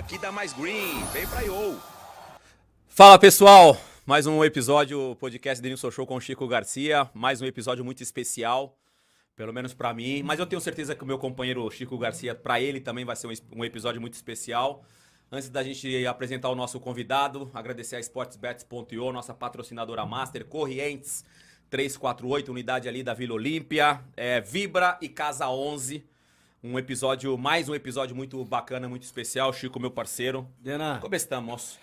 aqui dá mais green. Vem pra IO. Fala pessoal, mais um episódio do podcast Denilson Show com o Chico Garcia. Mais um episódio muito especial, pelo menos para mim. Mas eu tenho certeza que o meu companheiro Chico Garcia, para ele também vai ser um episódio muito especial. Antes da gente apresentar o nosso convidado, agradecer a sportsbets.io, nossa patrocinadora master, Corrientes 348, unidade ali da Vila Olímpia, é, Vibra e Casa 11. Um episódio, mais um episódio muito bacana, muito especial. Chico, meu parceiro. Dena. Como é estamos? Tá,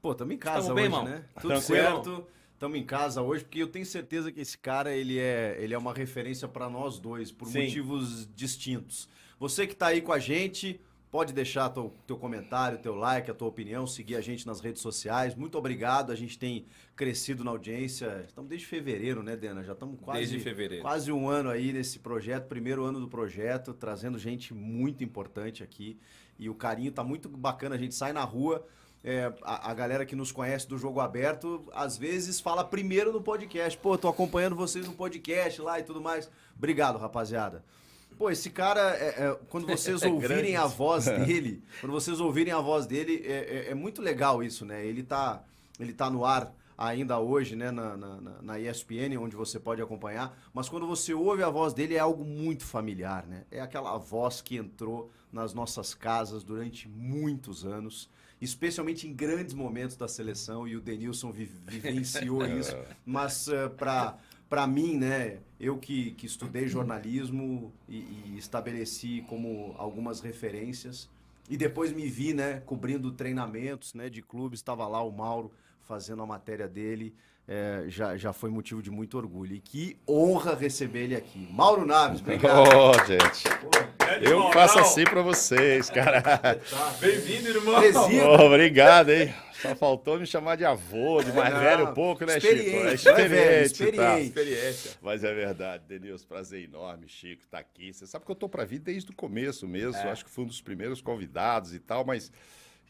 Pô, estamos em casa estamos bem, hoje, né? Tudo Tranquilo. certo. Estamos em casa hoje, porque eu tenho certeza que esse cara, ele é, ele é uma referência para nós dois, por Sim. motivos distintos. Você que está aí com a gente, Pode deixar teu, teu comentário, teu like, a tua opinião, seguir a gente nas redes sociais. Muito obrigado, a gente tem crescido na audiência. Estamos desde fevereiro, né, Dena? Já estamos quase, quase um ano aí nesse projeto, primeiro ano do projeto, trazendo gente muito importante aqui. E o carinho tá muito bacana, a gente sai na rua. É, a, a, galera que nos conhece do jogo aberto, às vezes fala primeiro no podcast. Pô, tô acompanhando vocês no podcast lá e tudo mais. Obrigado, rapaziada. Pô, esse cara, é, é, quando vocês é ouvirem a voz é. dele, quando vocês ouvirem a voz dele, é, é, muito legal isso, né? Ele tá, ele tá no ar ainda hoje, né, na, na, na, ESPN, onde você pode acompanhar, mas quando você ouve a voz dele é algo muito familiar, né? É aquela voz que entrou nas nossas casas durante muitos anos, especialmente em grandes momentos da seleção, e o Denilson vivenciou isso, mas uh, eh, para mim, né, eu que, que estudei jornalismo e, e estabeleci como algumas referências. E depois me vi, né, cobrindo treinamentos, né, de clubes. Estava lá o Mauro fazendo a matéria dele é, já, já foi motivo de muito orgulho. E que honra receber ele aqui. Mauro Naves, obrigado. Oh, gente. eu faço assim para vocês, cara. Bem-vindo, irmão. Oh, obrigado, hein? Só faltou me chamar de avô, de mais velho um pouco, né, Chico? É experiente, tá? experiência. Mas é verdade, Denilson, prazer enorme, Chico, estar tá aqui. Você sabe que eu tô para vir desde o começo mesmo. É. Acho que fui um dos primeiros convidados e tal, mas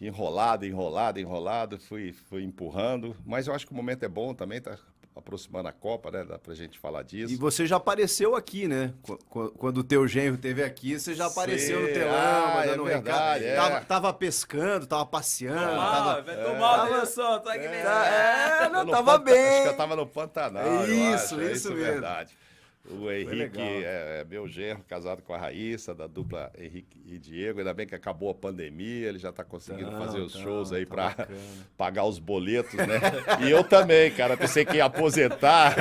enrolado, enrolado, enrolado, fui, fui empurrando. Mas eu acho que o momento é bom também, tá aproximando a Copa, né? Dá pra gente falar disso. E você já apareceu aqui, né? Quando o teu genro teve aqui, você já apareceu no telão, ah, mandando é verdade, um é. Tava, tava, pescando, tava passeando. Ah, tava, é, tomar é, atenção, aqui. É, é, não, tava Pant... bem. Acho que eu tava no Pantanal. Isso, isso, acho, é isso, é isso mesmo. Verdade. O Henrique é, é, meu genro, casado com a Raíssa, da dupla Henrique e Diego. Ainda bem que acabou a pandemia, ele já está conseguindo não, tá, fazer os não, tá, shows aí tá para pagar os boletos, né? e eu também, cara. Pensei que ia aposentar.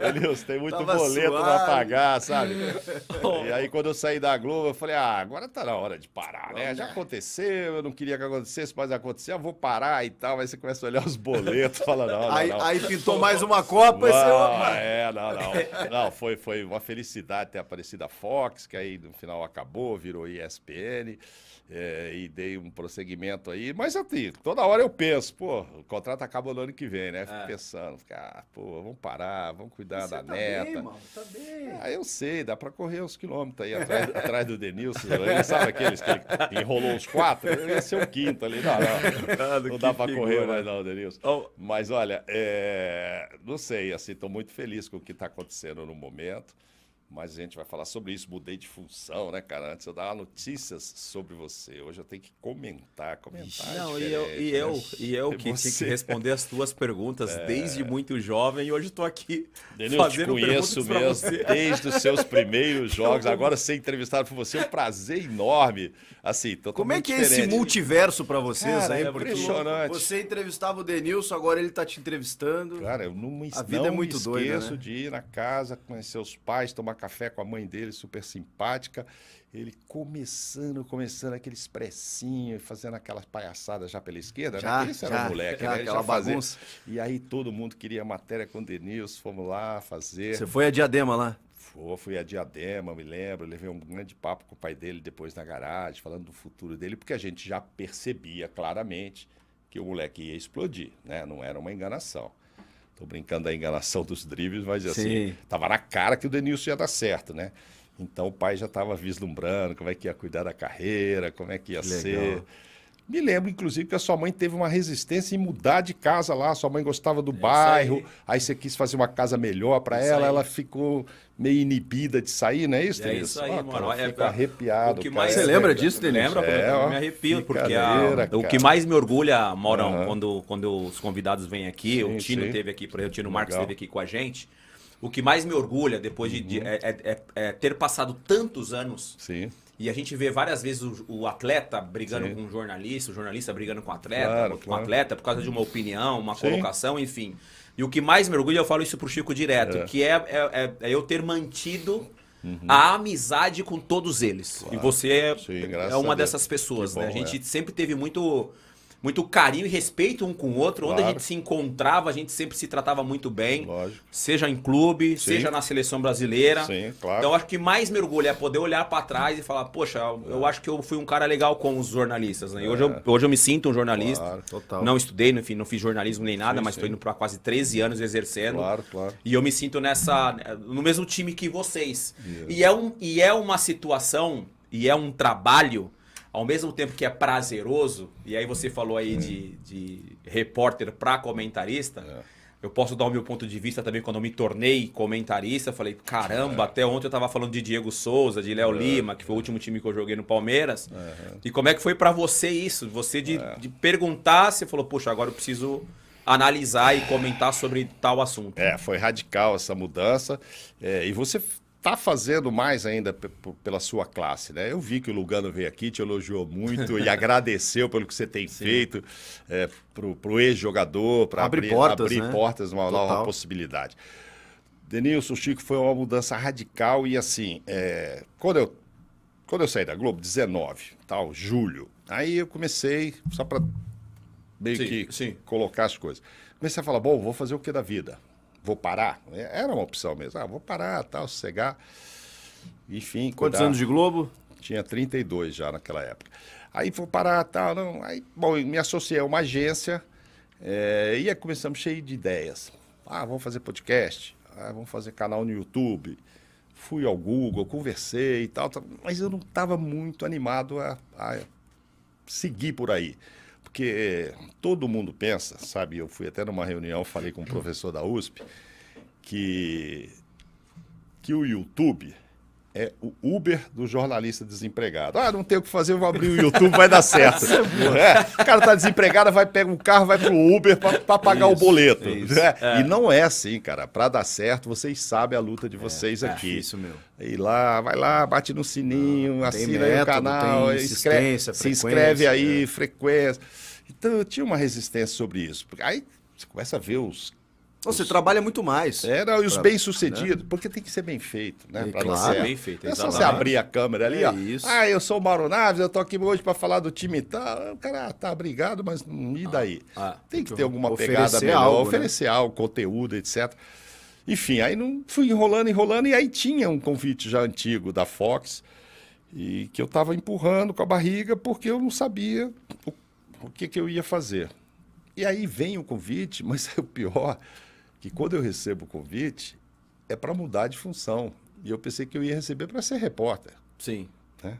Eles tem muito Tava boleto para pagar, sabe? e aí, quando eu saí da Globo, eu falei, ah, agora tá na hora de parar, né? Já aconteceu, eu não queria que acontecesse, mas aconteceu, vou parar e tal. Aí você começa a olhar os boletos, fala, não, não, aí, não. aí pintou mais uma Copa e você... É, não, não. Não, foi foi uma felicidade ter aparecido a Fox, que aí no final acabou, virou ESPN é, e dei um prosseguimento aí. Mas tenho assim, toda hora eu penso, pô, o contrato acaba no ano que vem, né? Fico é. pensando, fica, ah, pô, vamos parar, vamos cuidar Você da tá neta. Bem, mano, tá bem. Ah, eu sei, dá para correr uns quilômetros aí atrás, atrás do Denilson. Ele sabe aqueles que enrolou os quatro? Eu ia ser é o quinto ali. Não, não. Não, ah, não dá para correr mais, não, Denilson. Oh. Mas olha, é, não sei, assim, tô muito feliz com o que está acontecendo no momento. Mas a gente vai falar sobre isso. Mudei de função, né, cara? Antes eu dava notícias sobre você. Hoje eu tenho que comentar, comentar. Não, é e eu, e né? eu, e eu que você... tinha que responder as tuas perguntas é... desde muito jovem. E hoje estou aqui Daniel, fazendo eu te conheço mesmo desde os seus primeiros jogos. Agora ser entrevistado por você é um prazer enorme. Assim, Como é que diferente. é esse multiverso para vocês cara, aí? É porque impressionante. Você entrevistava o Denilson, agora ele está te entrevistando. Cara, eu não me, a vida é não é muito me esqueço doida, né? de ir na casa, conhecer os pais, tomar café com a mãe dele, super simpática. Ele começando, começando aquele expressinho, fazendo aquelas palhaçadas já pela esquerda, né? já, né? Esse já, era um moleque, já, né? Ele já fazia. Bagunça. E aí todo mundo queria matéria com o Denilson, fomos lá fazer. Você foi a Diadema lá? Fui, fui a Diadema, me lembro, levei um grande papo com o pai dele depois na garagem, falando do futuro dele, porque a gente já percebia claramente que o moleque ia explodir, né? Não era uma enganação. Estou brincando da enganação dos dribles, mas assim, Sim. assim, estava na cara que o Denilson ia dar certo, né? Então o pai já estava vislumbrando como é que ia cuidar da carreira, como é que ia que ser. Legal. Me lembro, inclusive, que a sua mãe teve uma resistência em mudar de casa lá. Sua mãe gostava do é bairro, aí. aí. você quis fazer uma casa melhor para é ela, aí. ela ficou meio inibida de sair, não é isso, É isso aí, ah, mano. Cara, é, arrepiado. O que mais... Você lembra disso, Denise? Lembra? É, eu me arrepio, porque a... o que mais me orgulha, Maurão, uhum. quando, quando os convidados vêm aqui, sim, o Tino sim. teve aqui, por exemplo, o Tino Marques Marcos esteve aqui com a gente. O que mais me orgulha depois uhum. de, de uhum. É, é, é, é, ter passado tantos anos Sim. E a gente vê várias vezes o, o atleta brigando Sim. com o jornalista, o jornalista brigando com o atleta, claro, com claro. o atleta por causa de uma opinião, uma Sim. colocação, enfim. E o que mais me orgulha, eu falo isso pro Chico direto, é. que é, é, é, é eu ter mantido uhum. a amizade com todos eles. Claro. E você é, Sim, é uma dessas pessoas, né? A gente é. sempre teve muito muito carinho e respeito um com o outro. Claro. Onde a gente se encontrava, a gente sempre se tratava muito bem. Lógico. Seja em clube, Sim. seja na seleção brasileira. Sim, claro. Então acho que mais mergulho é poder olhar para trás e falar, poxa, eu é. acho que eu fui um cara legal com os jornalistas. Né? hoje, eu, é. hoje eu me sinto um jornalista. Claro, total. Não estudei, não fiz, não fiz jornalismo nem nada, sim, mas estou indo para quase 13 anos exercendo. Claro, claro. E eu me sinto nessa no mesmo time que vocês. Yes. E, é um, e é uma situação e é um trabalho ao mesmo tempo que é prazeroso, e aí você falou aí de, de repórter para comentarista, é. eu posso dar o meu ponto de vista também quando eu me tornei comentarista. Falei, caramba, é. até ontem eu tava falando de Diego Souza, de Léo é. Lima, que foi o último time que eu joguei no Palmeiras. E como é que foi para você isso? Você de, é. de perguntar, você falou, poxa, agora eu preciso analisar e comentar sobre tal assunto. É, foi radical essa mudança. É, e você está fazendo mais ainda pela sua classe, né? Eu vi que o Lugano veio aqui, te elogiou muito e agradeceu pelo que você tem Sim. feito é, para o ex-jogador, para abrir, portas, abrir né? portas, uma nova possibilidade. Denilson, Chico, foi uma mudança radical e assim, é, quando, eu, quando eu saí da Globo, 19, tal, julho, aí eu comecei, só para meio sim, que sim. colocar as coisas, comecei a falar, bom, vou fazer o que da vida? vou parar. É, era uma opção mesmo. Ah, vou parar, tal, sossegar. Enfim. Quantos cuidar. anos de Globo? Tinha 32 já naquela época. Aí vou parar, tal, não. Aí, bom, me associei a uma agência é, e aí começamos cheio de ideias. Ah, vamos fazer podcast, ah, vamos fazer canal no YouTube. Fui ao Google, conversei e tal, tal mas eu não estava muito animado a, a seguir por aí porque todo mundo pensa, sabe? Eu fui até numa reunião, falei com um professor da USP, que, que o YouTube é o Uber do jornalista desempregado. Ah, não tem o que fazer, vou abrir o YouTube, vai dar certo. É, é, o cara tá desempregado, vai pega um carro, vai pro Uber para pagar isso, o boleto. Né? É. E não é assim, cara. Para dar certo, vocês sabem a luta de é, vocês é aqui. isso meu. E lá, vai lá, bate no sininho, não, assina método, aí o canal, escreve, se inscreve aí, frequência. Então eu tinha uma resistência sobre isso. Porque aí você começa a ver os você os... trabalha muito mais. É, não, e os pra... bem-sucedidos, né? porque tem que ser bem feito, né? É, ser bem feito. É só você abrir a câmera ali, é ó. Isso. Ah, eu sou o Mauro Naves, eu tô aqui hoje para falar do time e tal. O cara, ah, tá, obrigado, mas e ah, daí? Ah, ah, tem que ter alguma pegada melhor, algo, né? oferecer né? algo, conteúdo, etc. Enfim, aí não fui enrolando, enrolando, e aí tinha um convite já antigo da Fox, e que eu tava empurrando com a barriga, porque eu não sabia o o que, que eu ia fazer. E aí vem o convite, mas é o pior, que quando eu recebo o convite, é para mudar de função. E eu pensei que eu ia receber para ser repórter. Sim. Né?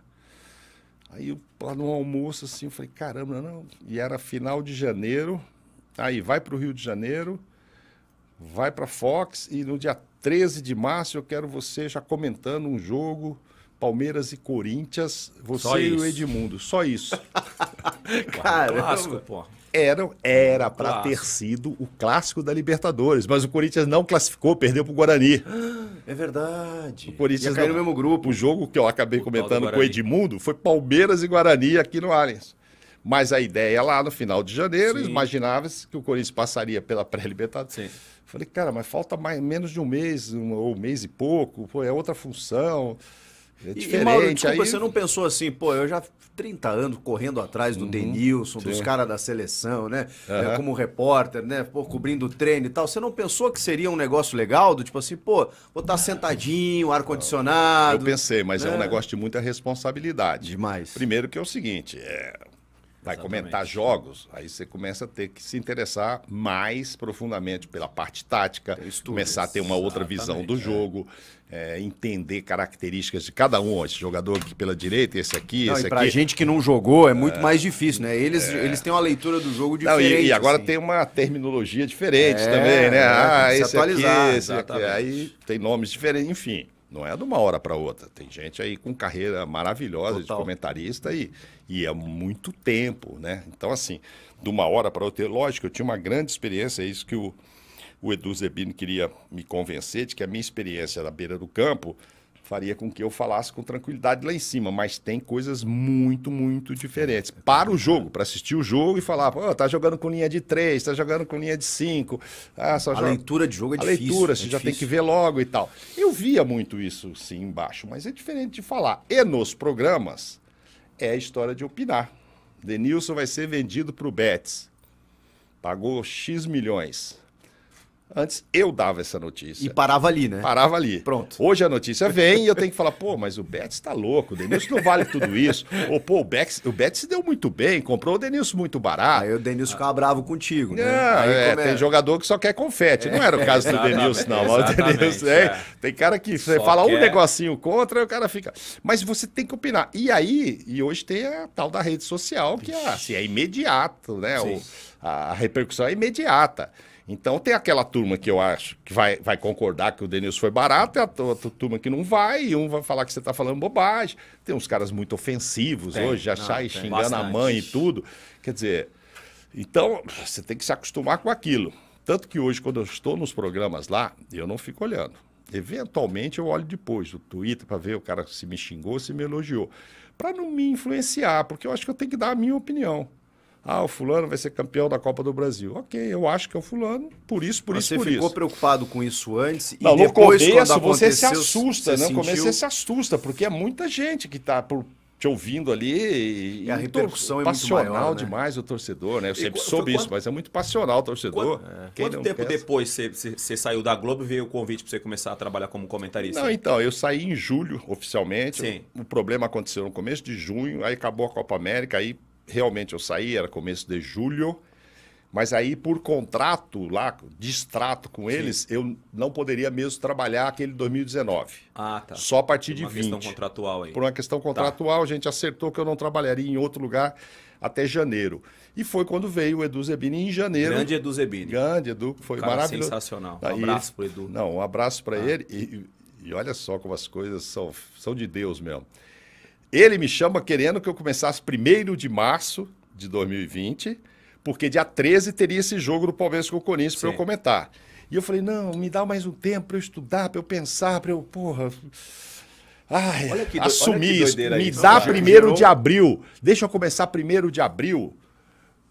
Aí lá no almoço, assim, eu falei, caramba, não. E era final de janeiro. Aí vai para o Rio de Janeiro, vai para Fox, e no dia 13 de março eu quero você já comentando um jogo Palmeiras e Corinthians, você e o Edmundo, só isso. Cara, clássico, pô. Era, era para ter sido o clássico da Libertadores, mas o Corinthians não classificou, perdeu pro Guarani. É verdade. O Corinthians caiu no mesmo grupo. O jogo que eu acabei o comentando com o Edmundo foi Palmeiras e Guarani aqui no Allianz. Mas a ideia é lá no final de janeiro, imaginava-se que o Corinthians passaria pela pré-libertadores. Falei, cara, mas falta mais, menos de um mês, um, ou um mês e pouco, pô, é outra função. É diferente. E, Mauro, desculpa, aí... você não pensou assim, pô, eu já 30 anos correndo atrás do uhum, Denilson, sim. dos caras da seleção, né? Uhum. como repórter, né? Pô, cobrindo o treino e tal. Você não pensou que seria um negócio legal? Do tipo assim, pô, vou estar tá sentadinho, ar-condicionado. Eu pensei, mas né? é um né? negócio de muita responsabilidade. Demais. Primeiro que é o seguinte, é vai Exatamente. comentar jogos, aí você começa a ter que se interessar mais profundamente pela parte tática, começar a ter uma outra visão do é. jogo, é. É, entender características de cada um, esse jogador aqui pela direita, esse aqui, não, esse e pra aqui. Pra gente que não jogou é muito é, mais difícil, né? Eles, é. eles têm uma leitura do jogo diferente. Não, e, e, agora assim. tem uma terminologia diferente é, também, né? ah, esse aqui, esse aqui. Aí tem nomes diferentes, enfim. Não é de uma hora para outra. Tem gente aí com carreira maravilhosa Total. de comentarista e, e é muito tempo, né? Então, assim, de uma hora para outra. Lógico, eu tinha uma grande experiência, é isso que o, o Edu Zebino queria me convencer de que a minha experiência na beira do campo faria com que eu falasse com tranquilidade lá em cima, mas tem coisas muito, muito diferentes. Para o jogo, para assistir o jogo e falar, pô, tá jogando com linha de 3, tá jogando com linha de 5. Ah, só a joga... leitura de jogo é a difícil. A leitura, é você difícil. já tem que ver logo e tal. Eu via muito isso, sim, embaixo, mas é diferente de falar. E nos programas, é a história de opinar. Denilson vai ser vendido para o Betis. Pagou X milhões. Antes eu dava essa notícia. E parava ali, né? Parava ali. Pronto. Hoje a notícia vem e eu tenho que falar, pô, mas o Betis tá louco, o Denilson não vale tudo isso. Ou, pô, o Betis, o Betis deu muito bem, comprou o Denilson muito barato. Aí o Denilson ficava bravo contigo, né? É, é, tem jogador que só quer confete. É, não era o caso do Denilson, não. O Denilson, é. Tem cara que você fala quer. um negocinho contra e o cara fica... Mas você tem que opinar. E aí, e hoje tem a tal da rede social, que é, assim, é imediato, né? O, a repercussão é imediata. Então tem aquela turma que eu acho que vai, vai concordar que o Denilson foi barato, e a outra turma que não vai, e um vai falar que você está falando bobagem. Tem uns caras muito ofensivos tem, hoje, já sai xingando bastante. a mãe e tudo. Quer dizer, então você tem que se acostumar com aquilo. Tanto que hoje, quando eu estou nos programas lá, eu não fico olhando. Eventualmente eu olho depois do Twitter para ver o cara se me xingou, se me elogiou. Para não me influenciar, porque eu acho que eu tenho que dar a minha opinião. Ah, o fulano vai ser campeão da Copa do Brasil. Ok, eu acho que é o fulano, por isso, por Mas isso, por isso. Você ficou preocupado com isso antes? Não, e depois, no começo você se assusta, né? No começo você se assusta, porque é muita gente que está te ouvindo ali e, e a repercussão é passional muito maior, né? demais o torcedor, né? Eu sempre soube isso, mas é muito passional o torcedor. é. quanto tempo depois você, você saiu da Globo e veio o convite para você começar a trabalhar como comentarista? Não, então, eu saí em julho oficialmente. Sim. O, o problema aconteceu no começo de junho, aí acabou a Copa América, aí realmente eu saí, era começo de julho, mas aí por contrato lá, distrato com eles, eu não poderia mesmo trabalhar aquele 2019. Ah, tá. Só a partir de 20. Por uma questão contratual aí. Por uma questão tá. contratual, tá. a gente acertou que eu não trabalharia em outro lugar até janeiro. E foi quando veio o Edu Zebini em janeiro. Grande Edu Zebini. Grande Edu, foi Cara, maravilhoso. Sensacional. Um abraço para Edu. Não, um abraço para ah. Tá. ele. E, e olha só como as coisas são, são de Deus mesmo. Ele me chama querendo que eu começasse 1 de março de 2020, porque dia 13 teria esse jogo do Palmeiras com o Corinthians para eu comentar. E eu falei, não, me dá mais um tempo para eu estudar, para eu pensar, para eu, porra... Ai, assumir isso. Me dá primeiro de abril. Deixa eu começar primeiro de abril.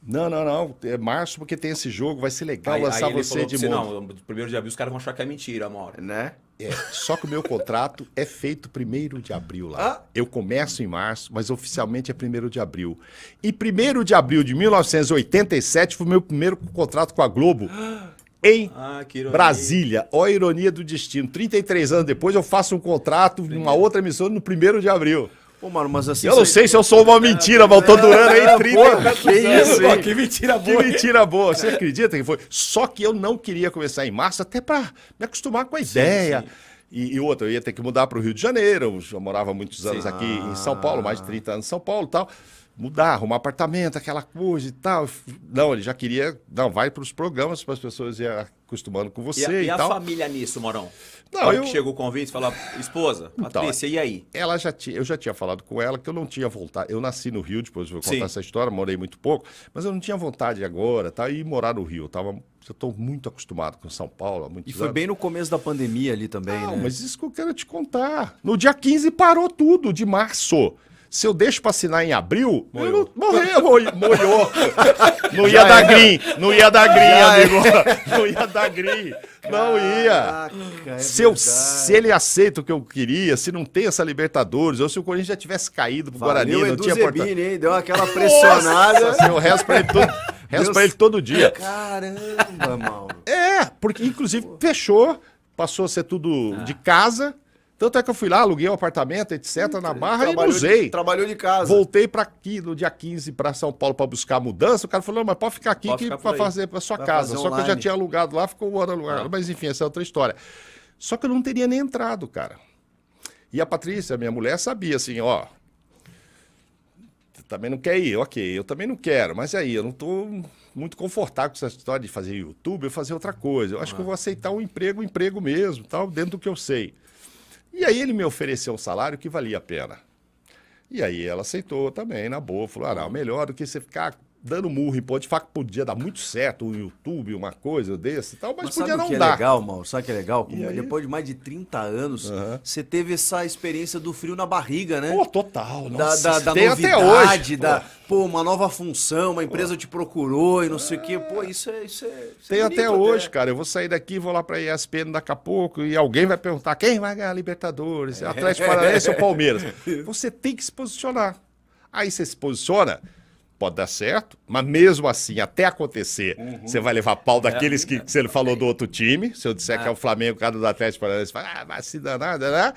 Não, não, não. É março porque tem esse jogo, vai ser legal aí, lançar aí você de você, novo. Não, primeiro de abril os caras vão achar que é mentira, amor. Né? É. Só que o meu contrato é feito primeiro de abril lá. Ah. Eu começo em março, mas oficialmente é primeiro de abril. E primeiro de abril de 1987 foi o meu primeiro contrato com a Globo. Ah. em ah, Brasília. Ó a ironia do destino. 33 anos depois eu faço um contrato numa outra emissora no primeiro de abril. Pô, mano, mas assim. Eu não sei se eu sou uma mentira, voltou durando aí 30 Porra, que isso, Que mentira boa. Que mentira boa. Você acredita que foi? Só que eu não queria começar em março, até para me acostumar com a ideia. Sim, sim. E, e outra, eu ia ter que mudar para o Rio de Janeiro. Eu morava muitos anos Sim. aqui em São Paulo, mais de 30 ah. anos em São Paulo e tal mudar, arrumar apartamento, aquela coisa e tal. Não, ele já queria, não, vai para os programas para as pessoas ir acostumando com você e, a, e, e a tal. família nisso, Morão? Não, eu... que chegou o convite, falou, esposa, então, Patrícia, então, e aí? Ela já tinha, eu já tinha falado com ela que eu não tinha vontade, eu nasci no Rio, depois vou contar Sim. essa história, morei muito pouco, mas eu não tinha vontade agora, tá? E morar no Rio, eu tava eu estou muito acostumado com São Paulo. e foi anos. bem no começo da pandemia ali também, não, ah, né? mas isso que eu quero te contar. No dia 15 parou tudo, de março. Se eu deixo para assinar em abril, morreu. Morreu, molhou. Não ia dar green, não ia dar green, amigo. Não ia dar green. Não ia. se, eu, se, ele aceita o que eu queria, se não tem essa Libertadores, ou se o Corinthians já tivesse caído pro Valeu, Guarani, não Edu tinha portado. Hein? Deu aquela pressionada. Nossa, eu rezo pra ele todo, rezo pra ele todo dia. Caramba, Mauro. É, porque inclusive Pô. fechou, passou a ser tudo ah. de casa. Tanto é que eu fui lá, aluguei um apartamento, etc., Eita, hum, na Barra e usei. trabalhou de casa. Voltei para aqui no dia 15 para São Paulo para buscar a mudança. O cara falou: mas pode ficar aqui pode que para fazer para sua casa. Só que eu já tinha alugado lá, ficou um ano alugado. É. Ah. Mas enfim, essa é outra história. Só que eu não teria nem entrado, cara. E a Patrícia, minha mulher, sabia assim: ó, também não quer ir, ok, eu também não quero, mas aí eu não estou muito confortável com essa história de fazer YouTube, eu fazer outra coisa. Eu acho ah. que eu ah. vou aceitar um emprego, um emprego mesmo, tal, dentro do que eu sei. E aí ele me ofereceu um salário que valia a pena. E aí ela aceitou também, na boa, falou: ah, não, melhor do que você ficar dando murro em pode de faca podia dar muito certo um YouTube, uma coisa desse e tal, mas, mas podia não é dar. Sabe o que é legal, mal? Sabe o que é legal? Depois de mais de 30 anos, uhum. você teve essa experiência do frio na barriga, né? Pô, total. Nossa, da, da, da novidade, até hoje. da... Pô. pô, uma nova função, uma empresa pô. te procurou e não sei o quê. Pô, isso é... Isso é isso é tem é até hoje, né? cara. Eu vou sair daqui, vou lá pra ESPN daqui a pouco e alguém vai perguntar quem vai ganhar a Libertadores, é. Atlético Paranaense ou Palmeiras. Você tem que se posicionar. Aí você se posiciona pode dar certo, mas mesmo assim, até acontecer, uhum. você vai levar pau é. daqueles é, que, que você falou do outro time. Se eu disser que é o é. Flamengo, cara do Atlético Paranaense, fala, ah, vai se danar, danar.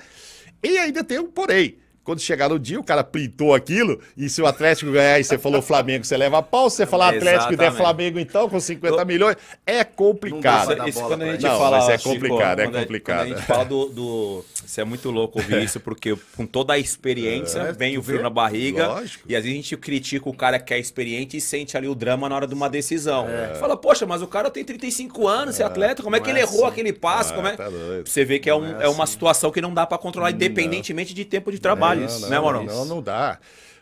E ainda tem um porém. Quando chegar no dia, o cara printou aquilo, e se o Atlético ganhar e você falou Flamengo, você leva pau. Se você falar ah, Atlético e der Flamengo, então, com 50 eu... milhões, é complicado. Não, isso, isso quando a gente não, fala, mas é complicado, Chico, é complicado. a, a gente fala do... do isso é muito louco ouvir isso, porque com toda a experiência é, vem o frio vê? na barriga. Lógico. E às vezes a gente critica o cara que é experiente e sente ali o drama na hora de uma decisão. É. Fala, poxa, mas o cara tem 35 anos, é, é atleta, como é que ele é errou assim. aquele passo? É, como é? Tá Você vê que é, um, é assim. uma situação que não dá para controlar, independentemente não. de tempo de trabalho, não, não, né, não Não, não dá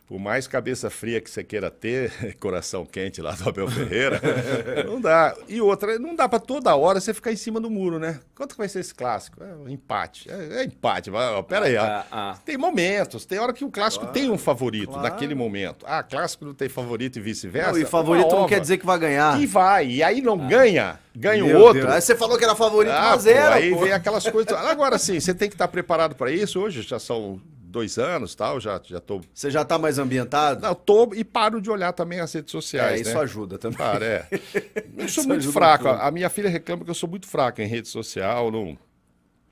por mais cabeça fria que você queira ter, coração quente lá do Abel Ferreira, não dá. E outra, não dá para toda hora você ficar em cima do muro, né? Quanto que vai ser esse clássico? É, empate. É, é empate. pera aí. Ah, ah, ah. Tem momentos, tem hora que o clássico claro, tem um favorito claro. naquele momento. Ah, clássico não tem favorito e vice-versa. E favorito não quer dizer que vai ganhar. E vai. E aí não ah. ganha, ganha o outro. Aí você falou que era favorito, ah, mas era. Aí pô. vem aquelas coisas. Agora sim, você tem que estar tá preparado para isso. Hoje já são dois anos tal, já, já tô. Você já tá mais ambientado? Não, tô e paro de olhar também as redes sociais. É, isso né? ajuda também. Para, é. Eu sou muito fraco. A minha filha reclama que eu sou muito fraco em rede social, não,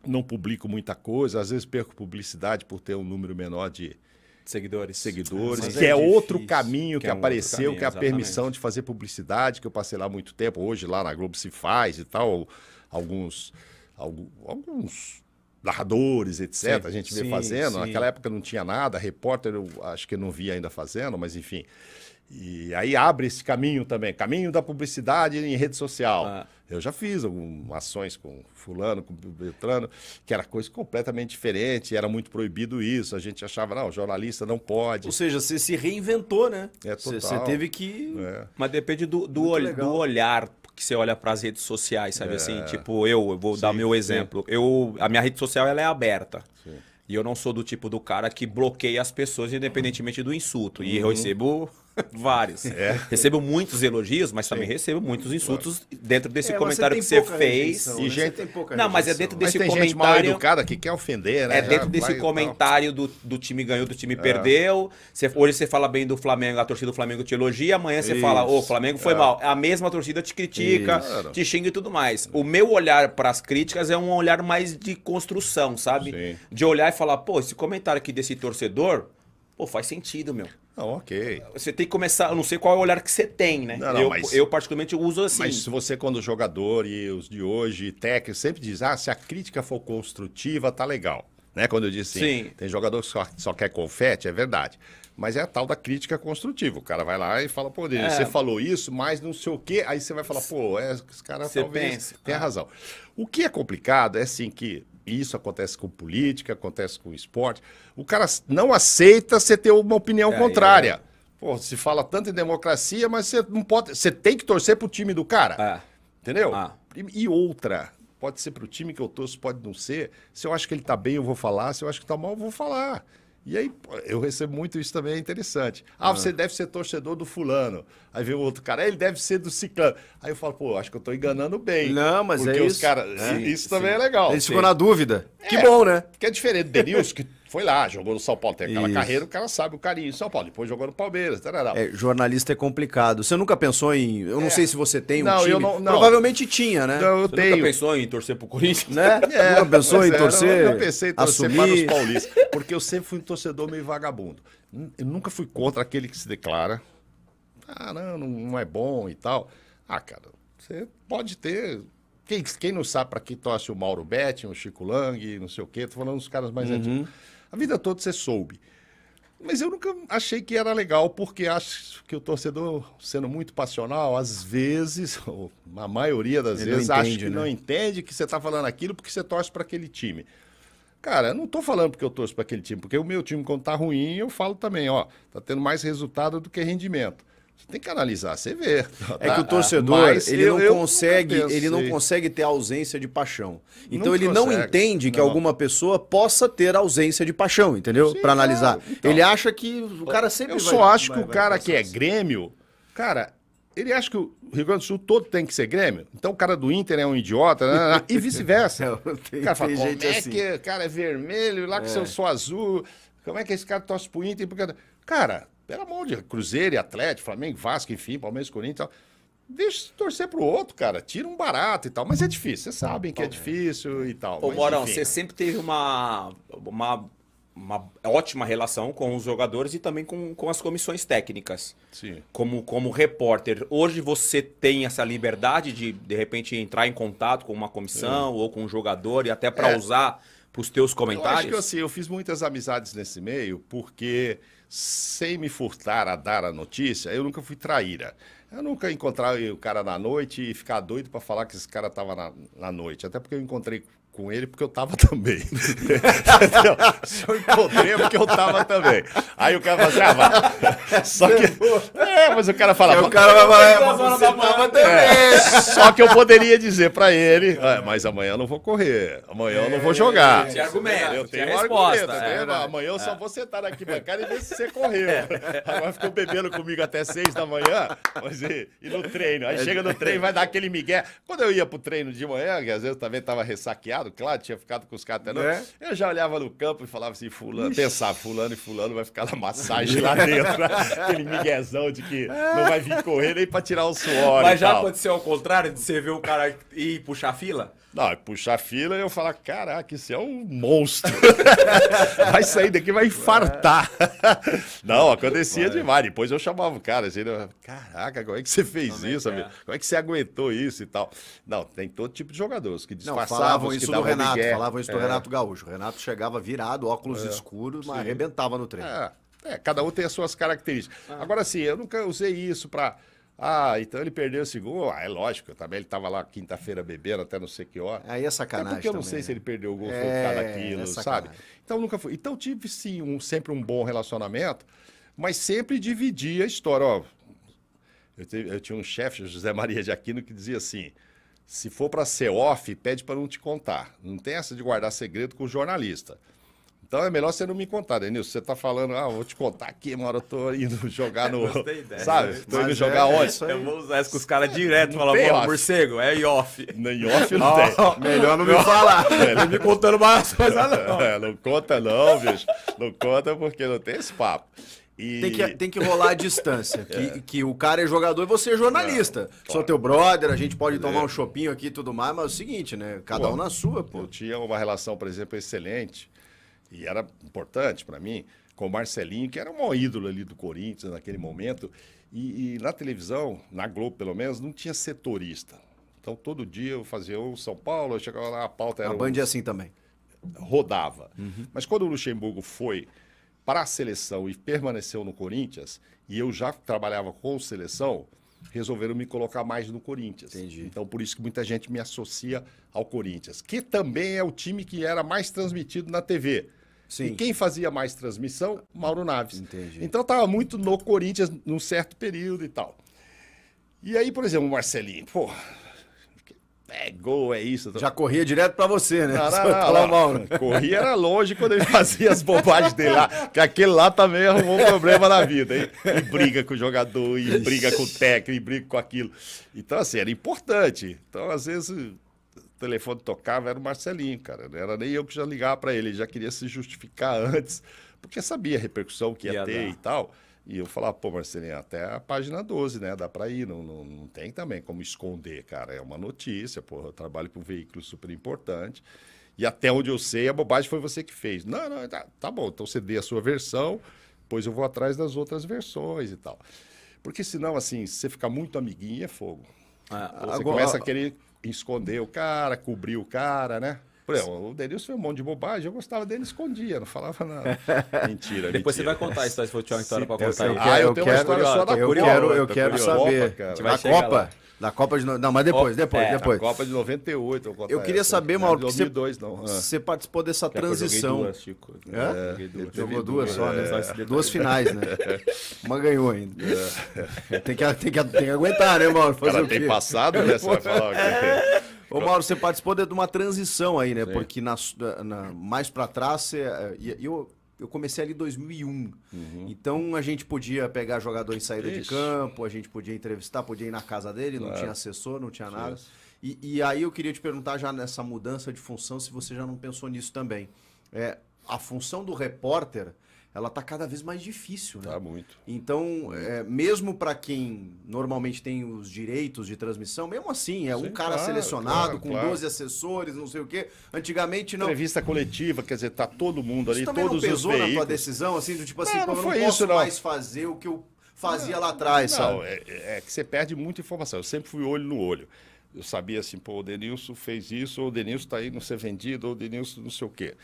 não publico muita coisa, às vezes perco publicidade por ter um número menor de. Seguidores. Seguidores, Mas que é, é outro caminho que, que é um apareceu, caminho, que é a exatamente. permissão de fazer publicidade, que eu passei lá muito tempo. Hoje, lá na Globo se faz e tal. Alguns alguns narradores, etc. Sim, a gente vê sim, fazendo. Sim. Naquela época não tinha nada, repórter eu acho que não via ainda fazendo, mas enfim. E aí abre esse caminho também, caminho da publicidade em rede social. Ah. Eu já fiz algumas ações com fulano, com Beltrano, que era coisa completamente diferente, era muito proibido isso, a gente achava, não, jornalista não pode. Ou seja, você se reinventou, né? É total. Você, você teve que... É. Mas depende do, do, ol, do olhar que você olha para as redes sociais, sabe assim? é. assim? Tipo, eu, eu vou sim, dar meu exemplo. Sim. Eu, a minha rede social ela é aberta. Sim. E eu não sou do tipo do cara que bloqueia as pessoas independentemente do insulto. Uhum. E eu uhum. recebo Vários. É. Recebo muitos elogios, mas Sim. também recebo muitos insultos claro. dentro desse é, comentário que você fez. Rejeição, né? e né? gente... tem pouca Não, mas é dentro mas desse tem comentário. Gente mal educada que quer ofender, né? É dentro Já desse comentário do, do time ganhou, do time é. perdeu. Você, hoje você fala bem do Flamengo, a torcida do Flamengo te elogia, amanhã Isso. você fala, ô, oh, Flamengo foi é. mal. A mesma torcida te critica, Isso. te xinga e tudo mais. O meu olhar para as críticas é um olhar mais de construção, sabe? Sim. De olhar e falar, pô, esse comentário aqui desse torcedor, pô, faz sentido, meu. Não, ok. Você tem que começar, eu não sei qual é o olhar que você tem, né? Não, não, eu, mas, eu, particularmente, uso assim. Mas se você, quando jogador e os de hoje, técnico, sempre diz, ah, se a crítica for construtiva, tá legal. Né? Quando eu disse assim, Sim. tem jogador que só, só quer confete, é verdade. Mas é a tal da crítica construtiva. O cara vai lá e fala, pô, é. você falou isso, mas não sei o quê. Aí você vai falar, pô, é, esse cara você talvez pensa. tenha ah. razão. O que é complicado é assim que isso acontece com política, acontece com esporte. O cara não aceita você ter uma opinião é, contrária. É. Pô, se fala tanto em democracia, mas você não pode. Você tem que torcer pro time do cara. É. Entendeu? Ah. E, e, outra. Pode ser pro time que eu torço, pode não ser. Se eu acho que ele tá bem, eu vou falar. Se eu acho que tá mal, eu vou falar. E aí eu recebo muito isso também, é interessante. Ah, ah, você deve ser torcedor do fulano. Aí vem o outro cara, é, ele deve ser do ciclano. Aí eu falo, pô, acho que eu tô enganando bem. Não, mas é porque é os isso. Cara, é, isso sim. também é legal. Ele ficou na dúvida. É, que bom, né? Que é diferente do Denilson, que foi lá, jogou no São Paulo, tem aquela Isso. carreira, o cara sabe o carinho em São Paulo, depois jogou no Palmeiras, tarará. É, jornalista é complicado. Você nunca pensou em. Eu não é. sei se você tem não, um time. Eu não, não. Provavelmente tinha, né? Não, eu você tenho. nunca pensou em torcer pro Corinthians? Né? É, nunca pensou em é, torcer? Eu, eu pensei em torcer assumir. para os paulistas, porque eu sempre fui um torcedor meio vagabundo. Eu nunca fui contra aquele que se declara. Ah, não, não é bom e tal. Ah, cara, você pode ter quem, quem, não sabe para que torce o Mauro Betti, o Chico Lang, não sei o quê, tô falando dos caras mais uhum. antigos. A vida toda você soube. Mas eu nunca achei que era legal, porque acho que o torcedor, sendo muito passional, às vezes, ou a maioria das Ele vezes, acha que né? não entende que você está falando aquilo porque você torce para aquele time. Cara, eu não estou falando porque eu torço para aquele time, porque o meu time, quando está ruim, eu falo também, ó, está tendo mais resultado do que rendimento. Você tem que analisar, você vê. é que tá, o tá, torcedor, ele eu, não consegue, ele não consegue ter ausência de paixão. Então não ele consegue. não entende que alguma pessoa possa ter ausência de paixão, entendeu? Para analisar. Então, ele acha que o cara sempre Eu vai, só acho vai, que o cara que é Grêmio, cara, ele acha que o Rio Grande do Sul todo tem que ser Grêmio. Então o cara do Inter é um idiota, né, né, né e vice-versa. O cara fala, como é assim. que o cara é vermelho, lá que é. eu sou azul, como é que esse cara torce pro Inter? Porque... Cara, era um monte de Cruzeiro, Atlético, Flamengo, Vasco, enfim, Palmeiras, Corinthians e tal. Deixa torcer pro outro, cara. Tira um barato e tal. Mas é difícil, vocês sabem que é difícil e tal. Ô, Morão, você sempre teve uma, uma, uma ótima relação com os jogadores e também com, com as comissões técnicas. Sim. Como, como repórter. Hoje você tem essa liberdade de, de repente, entrar em contato com uma comissão Sim. ou com um jogador e até para é. usar pros teus comentários? Eu acho que assim, eu fiz muitas amizades nesse meio, porque sem me furtar a dar a notícia, eu nunca fui traíra. Eu nunca encontrei o cara na noite e ficar doido para falar que esse cara estava na, na noite. Até porque eu encontrei com ele porque eu tava também. Se eu encontrei é porque eu tava também. Aí o cara fala assim, ah, vai. Só que. É, mas o cara fala. O cara vai falar, é, mas você tava também. É, só que eu poderia dizer pra ele, ah, mas amanhã eu não vou correr, amanhã eu não vou é, jogar. Tem argumento. Eu tenho resposta argumento. Né? Amanhã eu só vou sentar na arquibancada e ver se você correu. Agora ficou bebendo comigo até seis da manhã, mas e, e no treino. Aí chega no treino, vai dar aquele migué. Quando eu ia pro treino de manhã, que às vezes também tava ressaqueado, claro, claro, tinha ficado com os caras até não. É? Né? Eu já olhava no campo e falava assim, fulano, Ixi. pensava, fulano e fulano vai ficar na massagem lá dentro. Né? Aquele miguezão de que não vai vir correr nem pra tirar o suor. Mas já tal. aconteceu ao contrário de você ver o cara ir puxar fila? Não, puxar a fila e eu falar, caraca, isso é um monstro. vai sair daqui, vai infartar. não, acontecia demais. Depois eu chamava o cara, assim, né? caraca, como é que você fez é isso, é. amigo? Como é que você aguentou isso e tal? Não, tem todo tipo de jogadores que disfarçavam, não, falavam isso do Renato, Miguel. falavam isso do é. Renato Gaúcho. O Renato chegava virado, óculos é. escuros, mas arrebentava no treino. É, é. cada um tem as suas características. Ah. Agora, assim, eu nunca usei isso para ah, então ele perdeu o segundo. Ah, é lógico, também ele estava lá quinta-feira bebendo até não sei que hora. Aí é sacanagem. É porque eu não também, sei se ele né? perdeu o gol é, foi por causa daquilo, é sabe? Então nunca foi. Então tive sim um, sempre um bom relacionamento, mas sempre dividi a história. Ó, eu, te, eu tinha um chefe, José Maria de Aquino, que dizia assim: se for para ser off, pede para não te contar. Não tem essa de guardar segredo com o jornalista. Então é melhor você não me contar, Denilson. Você tá falando, ah, vou te contar aqui, hora eu tô indo jogar no. ideia. Sabe? Tô indo é jogar é, eu vou usar isso com os caras direto, falar, pô, morcego, é off. Nem off não oh, tem. Melhor não me falar. É, não me contando mais coisas, não. É, não conta, não, bicho. Não conta porque não tem esse papo. E... Tem, que, tem que rolar a distância. Que, é. que o cara é jogador e você é jornalista. Não, Sou teu brother, a gente pode tomar um chopinho aqui e tudo mais, mas é o seguinte, né? Cada pô, um na sua, pô. Eu tinha uma relação, por exemplo, excelente e era importante para mim, com o Marcelinho, que era um ídolo ali do Corinthians naquele momento. E, e, na televisão, na Globo pelo menos, não tinha setorista. Então todo dia eu fazia um São Paulo, eu chegava lá, a pauta era. A Band um... é assim também. Rodava. Uhum. Mas quando o Luxemburgo foi para a seleção e permaneceu no Corinthians, e eu já trabalhava com seleção, resolveram me colocar mais no Corinthians. Entendi. Então, por isso que muita gente me associa ao Corinthians, que também é o time que era mais transmitido na TV. Sim. E quem fazia mais transmissão? Mauro Naves. Entendi. Então estava muito no Corinthians num certo período e tal. E aí, por exemplo, o Marcelinho, pô, é gol, é isso. Já corria direto para você, né? Não, lá, Mauro. Né? Corria era longe quando ele fazia as bobagens dele lá. Que aquele lá também arrumou um problema na vida, hein? E briga com o jogador, e briga com o técnico, e briga com aquilo. Então, assim, era importante. Então, às vezes, o telefone tocava, era o Marcelinho, cara. Não era nem eu que já ligava para ele, ele já queria se justificar antes, porque sabia a repercussão que ia, ia ter dar. e tal. E eu falava, pô, Marcelinho, até a página 12, né? Dá para ir, não, não, não, tem também como esconder, cara. É uma notícia, pô, eu trabalho para um veículo super importante. E até onde eu sei, a bobagem foi você que fez. Não, não, tá, tá bom, então você dê a sua versão, pois eu vou atrás das outras versões e tal. Porque senão, assim, se você ficar muito amiguinho, é fogo. Ah, você agora, começa a querer esconder o cara, cobrir o cara, né? Por exemplo, o Denilson foi um monte de bobagem, eu gostava dele, escondia, não falava nada. mentira, Depois mentira. você vai contar a história, se for tiver uma história para contar. Eu, ah, eu, eu tenho quero, uma história só da eu Quero, eu quero saber. Copa, da Copa? Lá. Da Copa de... Não, mas depois, Copa, depois, é, depois. Copa de 98. Eu, eu queria essa. saber, Mauro, que você, não. Ah. você participou dessa que transição. Duas, Chico. É? Duas. jogou duas, só, né? É. Duas finais, né? Uma ganhou ainda. É. Tem, que, tem, que, tem que aguentar, né, Mauro? Fazer tem passado, né? Você vai falar. Ô Mauro, você participou de uma transição aí, né? Sim. Porque na, na mais para trás, você, é, eu, eu comecei ali em 2001. Uhum. Então a gente podia pegar jogador em saída Ixi. de campo, a gente podia entrevistar, podia ir na casa dele, claro. não tinha assessor, não tinha nada. E, e, aí eu queria te perguntar já nessa mudança de função, se você já não pensou nisso também. É, a função do repórter ela está cada vez mais difícil, né? Tá muito. Então, é, mesmo para quem normalmente tem os direitos de transmissão, mesmo assim, é Sim, um cara claro, selecionado claro, com claro. 12 assessores, não sei o quê. Antigamente não. Entrevista coletiva, quer dizer, tá todo mundo ali, todos não os veículos. na tua decisão assim, do tipo assim, não, não, eu não posso isso, não. mais fazer o que eu fazia não, lá atrás, não, sabe? É, é, é que você perde muita informação. Eu sempre fui olho no olho. Eu sabia assim, pô, o Denilson fez isso, ou o Denilson está aí não ser vendido, ou o Denilson não sei o quê.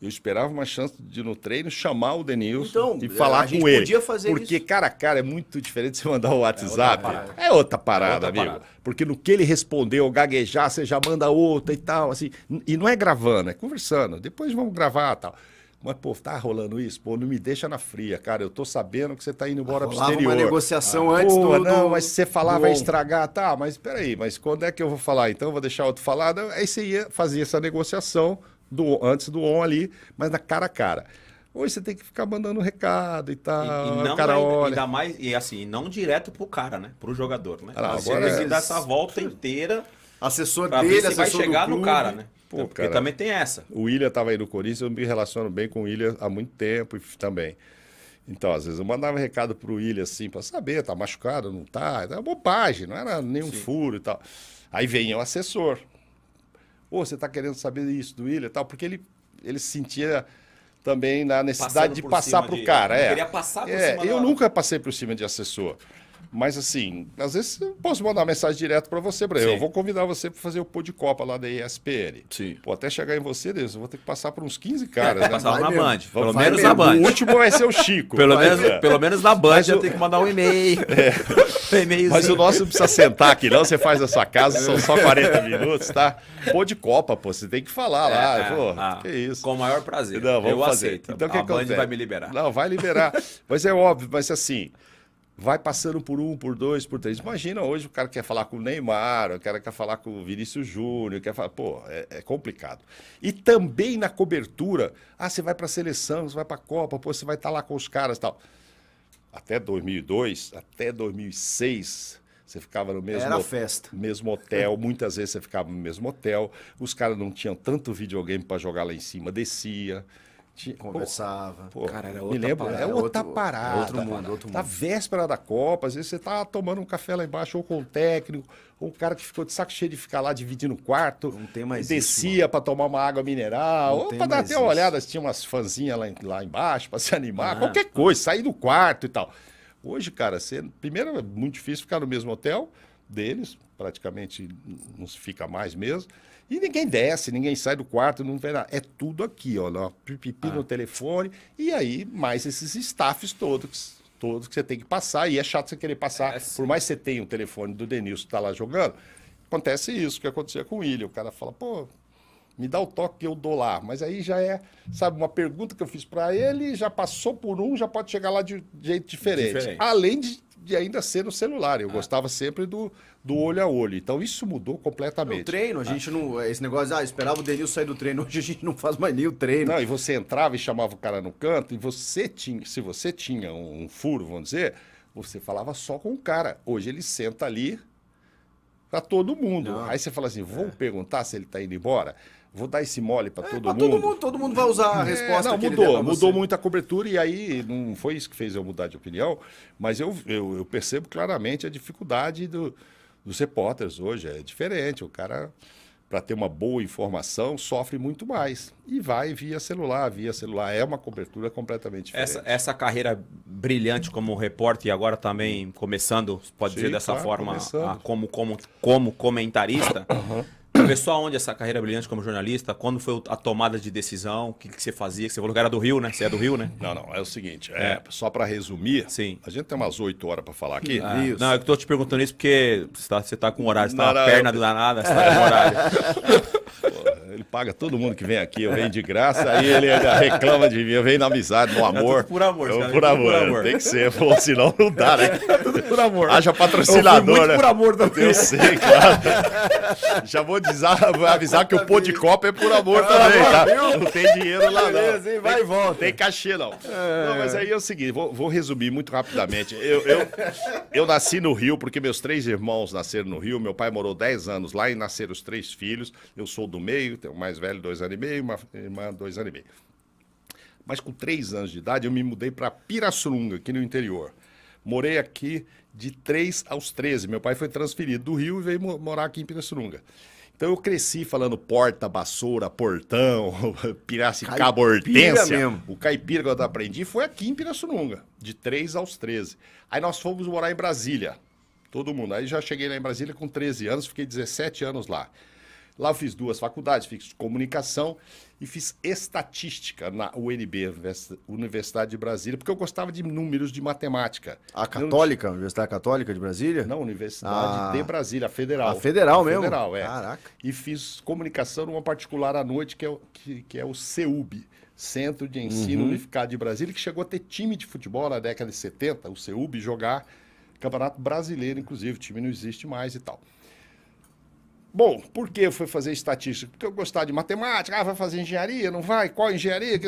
Eu esperava uma chance de no treino chamar o Denilson então, e é, falar com ele. Podia fazer Porque isso. cara a cara é muito diferente você mandar o WhatsApp. É outra parada, é outra parada é outra amigo. Parada. Porque no que ele respondeu, gaguejar, você já manda outra e tal, assim. E não é gravando, é conversando. Depois vamos gravar tal. Mas, pô, tá rolando isso? Pô, não me deixa na fria, cara. Eu tô sabendo que você tá indo embora ah, pro exterior. uma negociação ah, antes pô, do, Não, mas se você falar vai estragar. Tá, mas peraí, mas quando é que eu vou falar? Então eu vou deixar outro falar? Não, aí você ia fazer essa negociação do, antes do on ali, mas na cara a cara. Hoje você tem que ficar mandando recado e tal. E, e não o cara ainda, olha. ainda mais, e assim, não direto pro cara, né? Pro jogador, né? Ah, você tem é... que dar essa volta inteira. Assessor pra dele, ver se vai chegar clube, no cara, né? Pô, porque cara, também tem essa. O William tava aí no Corinthians, eu me relaciono bem com o William há muito tempo também. Então, às vezes eu mandava recado pro William assim, para saber, tá machucado, não tá. Era é bobagem, não era nenhum Sim. furo e tal. Aí vem o assessor. Ô, oh, você está querendo saber isso do William tal? Porque ele, ele sentia também na necessidade Passando de passar para o cara. É. queria passar por é, Eu da... nunca passei por cima de assessor. Mas assim, às vezes eu posso mandar mensagem direto para você, para eu vou convidar você para fazer o pô de Copa lá da ESPN. Sim. Pô, até chegar em você, Deus, eu vou ter que passar por uns 15 caras, né? É, passar vai na mesmo. Band, pelo vai menos mesmo. na Band. O último vai ser o Chico. pelo, menos, é. pelo menos na Band Mas já o... tem que mandar um e-mail. É. Mas o nosso não precisa sentar aqui, não. Você faz a sua casa, são só 40 minutos, tá? Pô de Copa, pô, você tem que falar lá. É, pô, ah, que isso. Com o maior prazer. Não, vamos eu fazer. aceito. Então, a que Band vai me liberar. Não, vai liberar. mas é óbvio, mas assim, vai passando por um, por dois, por três. Imagina hoje o cara quer falar com o Neymar, o cara quer falar com o Vinícius Júnior, quer falar, pô, é, é, complicado. E também na cobertura, ah, você vai para a seleção, você vai para a Copa, pô, você vai estar tá lá com os caras, tal. Até 2002, até 2006, você ficava no mesmo, Era festa. mesmo hotel, muitas vezes você ficava no mesmo hotel, os caras não tinham tanto videogame para jogar lá em cima, descia. Conversava. Pô, cara, era outra me lembro, parada. É outra outro, parada. É outro mundo, é outro mundo. Na véspera da Copa, às vezes você tá tomando um café lá embaixo, ou com o técnico, ou um cara que ficou de saco cheio de ficar lá dividindo o quarto. Não tem mais Descia para tomar uma água mineral, Não ou para dar até uma olhada se tinha umas fãzinhas lá, lá embaixo para se animar, ah, qualquer coisa, sair do quarto e tal. Hoje, cara, você, primeiro é muito difícil ficar no mesmo hotel deles, praticamente não se fica mais mesmo. E ninguém desce, ninguém sai do quarto, não vê nada. É tudo aqui, ó, lá, pipi ah. no telefone. E aí, mais esses staffs todos, todos que você tem que passar. E é chato você querer passar. É, por mais que você tenha o telefone do Denilson que está lá jogando, acontece isso que acontecia com o William. O cara fala, pô, me dá o toque que eu dou lá. Mas aí já é, sabe, uma pergunta que eu fiz para ele, já passou por um, já pode chegar lá de jeito diferente. diferente. Além de de ainda ser no celular. Eu ah. gostava sempre do, do olho a olho. Então isso mudou completamente. O treino, a ah. gente não. Esse negócio, ah, esperava o Denil sair do treino, hoje a gente não faz mais nem o treino. Não, e você entrava e chamava o cara no canto, e você tinha, se você tinha um, um furo, vamos dizer, você falava só com o cara. Hoje ele senta ali para todo mundo. Não. Aí você fala assim: vou é. perguntar se ele está indo embora vou dar esse mole para é, todo, mundo. todo mundo. Todo mundo vai usar a é, resposta. É, não, mudou, mudou muito a cobertura e aí não foi isso que fez eu mudar de opinião, mas eu, eu, eu percebo claramente a dificuldade do, dos repórteres hoje. É diferente, o cara, para ter uma boa informação, sofre muito mais. E vai via celular, via celular. É uma cobertura completamente diferente. Essa, essa carreira brilhante como repórter e agora também começando, pode Sim, dizer dessa claro, forma, a, como, como, como comentarista... Uhum Começou aonde essa carreira brilhante como jornalista? Quando foi a tomada de decisão? O que, que você fazia? Você falou que era do Rio, né? Você é do Rio, né? Não, não. É o seguinte, é, é. só para resumir, Sim. a gente tem umas oito horas para falar aqui. Ah, não, eu estou te perguntando isso porque você está tá com horário, você está na perna do danada, você tá com horário. ele paga todo mundo que vem aqui, eu venho de graça, aí ele reclama de mim, eu venho na amizade, no amor. por amor, eu, cara, por, amor. por é, amor. Tem que ser, pô, senão não dá, né? É tudo por amor. Haja patrocinador, eu fui muito né? por amor também. Eu sei, claro. Já vou avisar, avisar que o pô de copa é por amor ah, também, tá? Não tem dinheiro lá, Beleza, não. Vai e volta. tem cachê, não. É... Não, mas aí é o seguinte, vou, vou resumir muito rapidamente. Eu, eu, eu, nasci no Rio, porque meus três irmãos nasceram no Rio. Meu pai morou 10 anos lá e nasceram os três filhos. Eu sou do meio, tenho o mais velho, dois anos e meio, uma irmã, dois anos e meio. Mas com três anos de idade, eu me mudei para Pirassununga, aqui no interior. Morei aqui de 3 aos 13. Meu pai foi transferido do Rio e veio morar aqui em Pirassununga. Então eu cresci falando porta, vassoura, portão, piracicaba, hortência. O caipira que eu aprendi foi aqui em Pirassununga, de 3 aos 13. Aí nós fomos morar em Brasília, todo mundo. Aí já cheguei lá em Brasília com 13 anos, fiquei 17 anos lá. Lá eu fiz duas faculdades, fiz comunicação e fiz estatística na UNB, Universidade de Brasília, porque eu gostava de números de matemática. A Católica, Universidade Católica de Brasília? Não, Universidade ah, de Brasília, a Federal. A Federal mesmo? Federal, é. Caraca. E fiz comunicação numa particular à noite, que é, o, que, que é o CEUB, Centro de Ensino uhum. Unificado de Brasília, que chegou a ter time de futebol na década de 70, o CEUB jogar Campeonato Brasileiro, inclusive, o time não existe mais e tal. Bom, por que eu fui fazer estatística? Porque eu gostava de matemática, ah, vai fazer engenharia, não vai? Qual engenharia?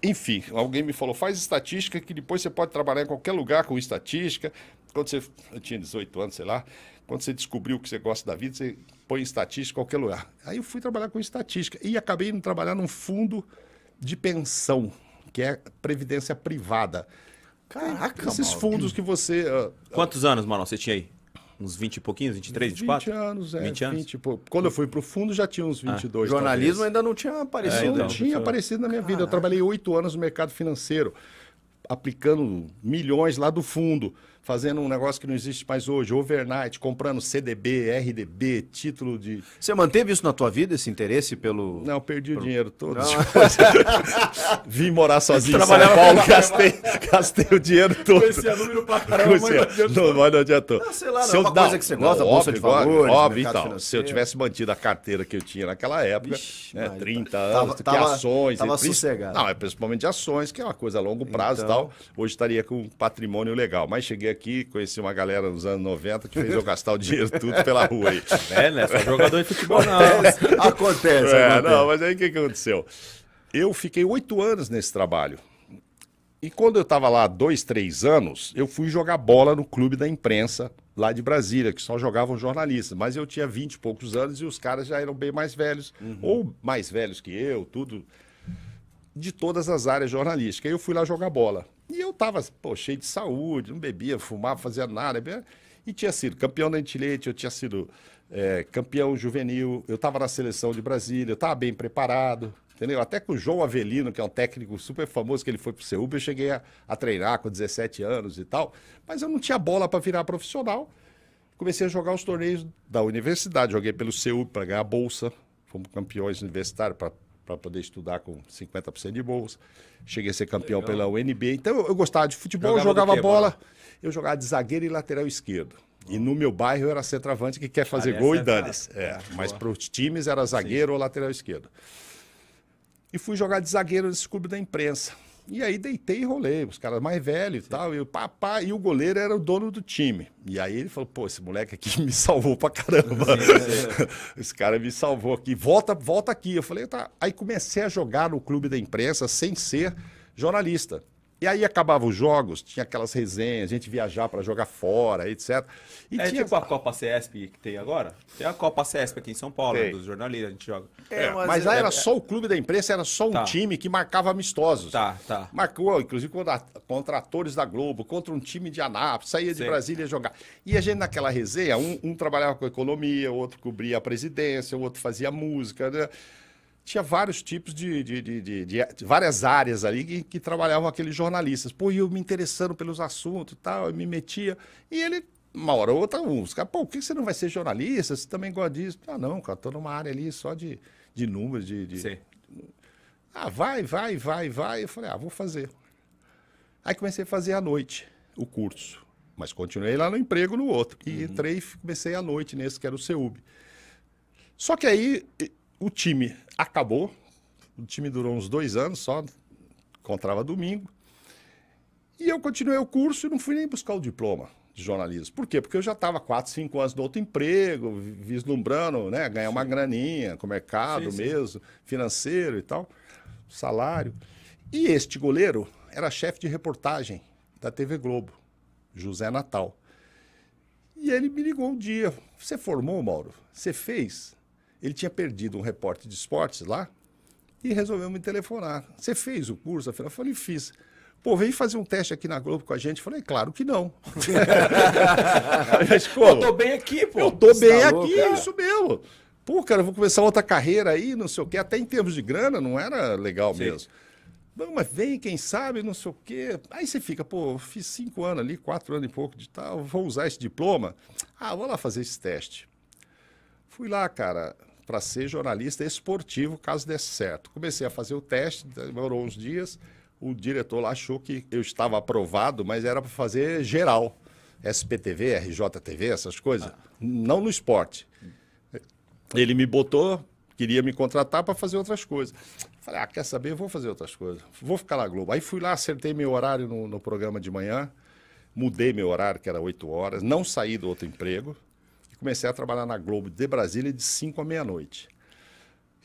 Enfim, alguém me falou, faz estatística que depois você pode trabalhar em qualquer lugar com estatística. Quando você, eu tinha 18 anos, sei lá, quando você descobriu que você gosta da vida, você põe estatística em qualquer lugar. Aí eu fui trabalhar com estatística e acabei indo trabalhar num fundo de pensão, que é previdência privada. Caraca, Esses Mauro. fundos que você... Uh, Quantos anos, Mauro, você tinha aí? uns 20 e pouquinhos, 23, 24? 20 anos, é. 20 anos. 20, pô, quando eu fui para o fundo já tinha uns 22. Ah, jornalismo talvez. ainda não tinha aparecido. É, é então, não tinha aparecido na minha Caraca. vida. Eu trabalhei oito anos no mercado financeiro, aplicando milhões lá do fundo fazendo um negócio que não existe mais hoje, overnight, comprando CDB, RDB, título de. Você manteve isso na tua vida, esse interesse pelo. Não, perdi o dinheiro todo. Vim morar sozinho em São Paulo, gastei, gastei o dinheiro todo. Conhecia número pra caramba, não adiantou. mas não adiantou. Não, ah, sei lá, não, se eu, uma coisa que você gosta, então, se eu tivesse mantido a carteira que eu tinha naquela época, Ixi, né, 30 anos, tava, ações... Tava e, sossegado. Não, é principalmente ações, que é uma coisa a longo prazo então... e tal. Hoje estaria com um patrimônio legal, mas cheguei aqui, conheci uma galera nos anos 90 que fez eu gastar o dinheiro tudo pela rua aí. É, né? Só é jogador de futebol não. Acontece, acontece. É, não, mas aí o que, aconteceu? Eu fiquei oito anos nesse trabalho. E quando eu estava lá dois, três anos, eu fui jogar bola no clube da imprensa lá de Brasília, que só jogavam jornalistas. Mas eu tinha vinte e poucos anos e os caras já eram bem mais velhos, uhum. ou mais velhos que eu, tudo, de todas as áreas jornalísticas. Aí eu fui lá jogar bola. E eu estava cheio de saúde, não bebia, fumava, fazia nada. e tinha sido campeão da Antilete, eu tinha sido é, campeão juvenil, eu estava na seleção de Brasília, eu estava bem preparado, entendeu? Até com o João Avelino, que é um técnico super famoso, que ele foi para o eu cheguei a, a, treinar com 17 anos e tal, mas eu não tinha bola para virar profissional. Comecei a jogar os torneios da universidade, joguei pelo CEUB para ganhar bolsa, fomos campeões universitários para para poder estudar com 50% de bolsa. Cheguei a ser campeão Legal. pela UNB. Então eu, gostava de futebol, jogava, jogava quê, bola. Eu jogava de zagueiro e lateral esquerdo. E no meu bairro era centroavante que quer fazer gol e é dane-se. É, mas para os times era zagueiro Sim. ou lateral esquerdo. E fui jogar de zagueiro nesse clube da imprensa. E aí deitei e rolei, os caras mais velhos e tal. E o papá e o goleiro era o dono do time. E aí ele falou: pô, esse moleque aqui me salvou pra caramba. Sim, é. esse cara me salvou aqui. Volta, volta aqui. Eu falei, tá. Aí comecei a jogar no clube da imprensa sem ser jornalista. E aí acabava os jogos, tinha aquelas resenhas, a gente viajar para jogar fora, etc. E é tinha... tipo a Copa CESP que tem agora? Tem a Copa CESP aqui em São Paulo, né, dos jornalistas, a gente joga. É, é, mas, mas lá é- era só o clube da imprensa, era só um tá. time que marcava amistosos. Tá, tá. Marcou, inclusive, contra, contra atores da Globo, contra um time de Anápolis, saía de Sim. Brasília jogar. E a gente naquela resenha, um, um trabalhava com economia, o outro cobria a presidência, o outro fazia música, né? tinha vários tipos de, de, de, de várias áreas ali que, que, trabalhavam aqueles jornalistas. Pô, e eu me interessando pelos assuntos e tal, eu me metia. E ele, uma hora ou outra, uns caras, pô, por que você não vai ser jornalista? Você também gosta disso? Ah, não, cara, tô numa área ali só de, de números, de. de... Ah, vai, vai, vai, vai. Eu falei, ah, vou fazer. Aí comecei a fazer à noite o curso. Mas continuei lá no emprego no outro. E uhum. entrei e comecei à noite nesse, que era o CEUB. Só que aí o time acabou, o time durou uns dois anos só, encontrava domingo. E eu continuei o curso e não fui nem buscar o diploma de jornalismo. Por quê? Porque eu já estava quatro cinco anos no outro emprego, vislumbrando, né? Ganhar sim. uma graninha com o mercado sim, mesmo, financeiro e tal, salário. E este goleiro era chefe de reportagem da TV Globo, José Natal. E ele me ligou um dia: Você formou, Mauro? Você fez? Ele tinha perdido um repórter de esportes lá e resolveu me telefonar. Você fez o curso? Eu falei, fiz. Pô, vem fazer um teste aqui na Globo com a gente. Falei, claro que não. Mas, pô, eu tô bem aqui, pô. Eu tô bem tá aqui, isso mesmo. Pô, cara, eu vou começar outra carreira aí, não sei o quê. Até em termos de grana, não era legal Sim. mesmo. Não, mas vem, quem sabe, não sei o quê. Aí você fica, pô, fiz cinco anos ali, quatro anos e pouco de tal, vou usar esse diploma. Ah, vou lá fazer esse teste. Fui lá, cara para ser jornalista esportivo, caso desse certo. Comecei a fazer o teste, demorou uns dias. O diretor lá achou que eu estava aprovado, mas era para fazer geral. SPTV, RJTV, essas coisas. Ah. Não no esporte. Ele me botou, queria me contratar para fazer outras coisas. Falei, ah, quer saber? vou fazer outras coisas. Vou ficar na Globo. Aí fui lá, acertei meu horário no, no programa de manhã mudei meu horário, que era 8 horas, não saí do outro emprego, comecei a trabalhar na Globo de Brasília de 5 à meia-noite.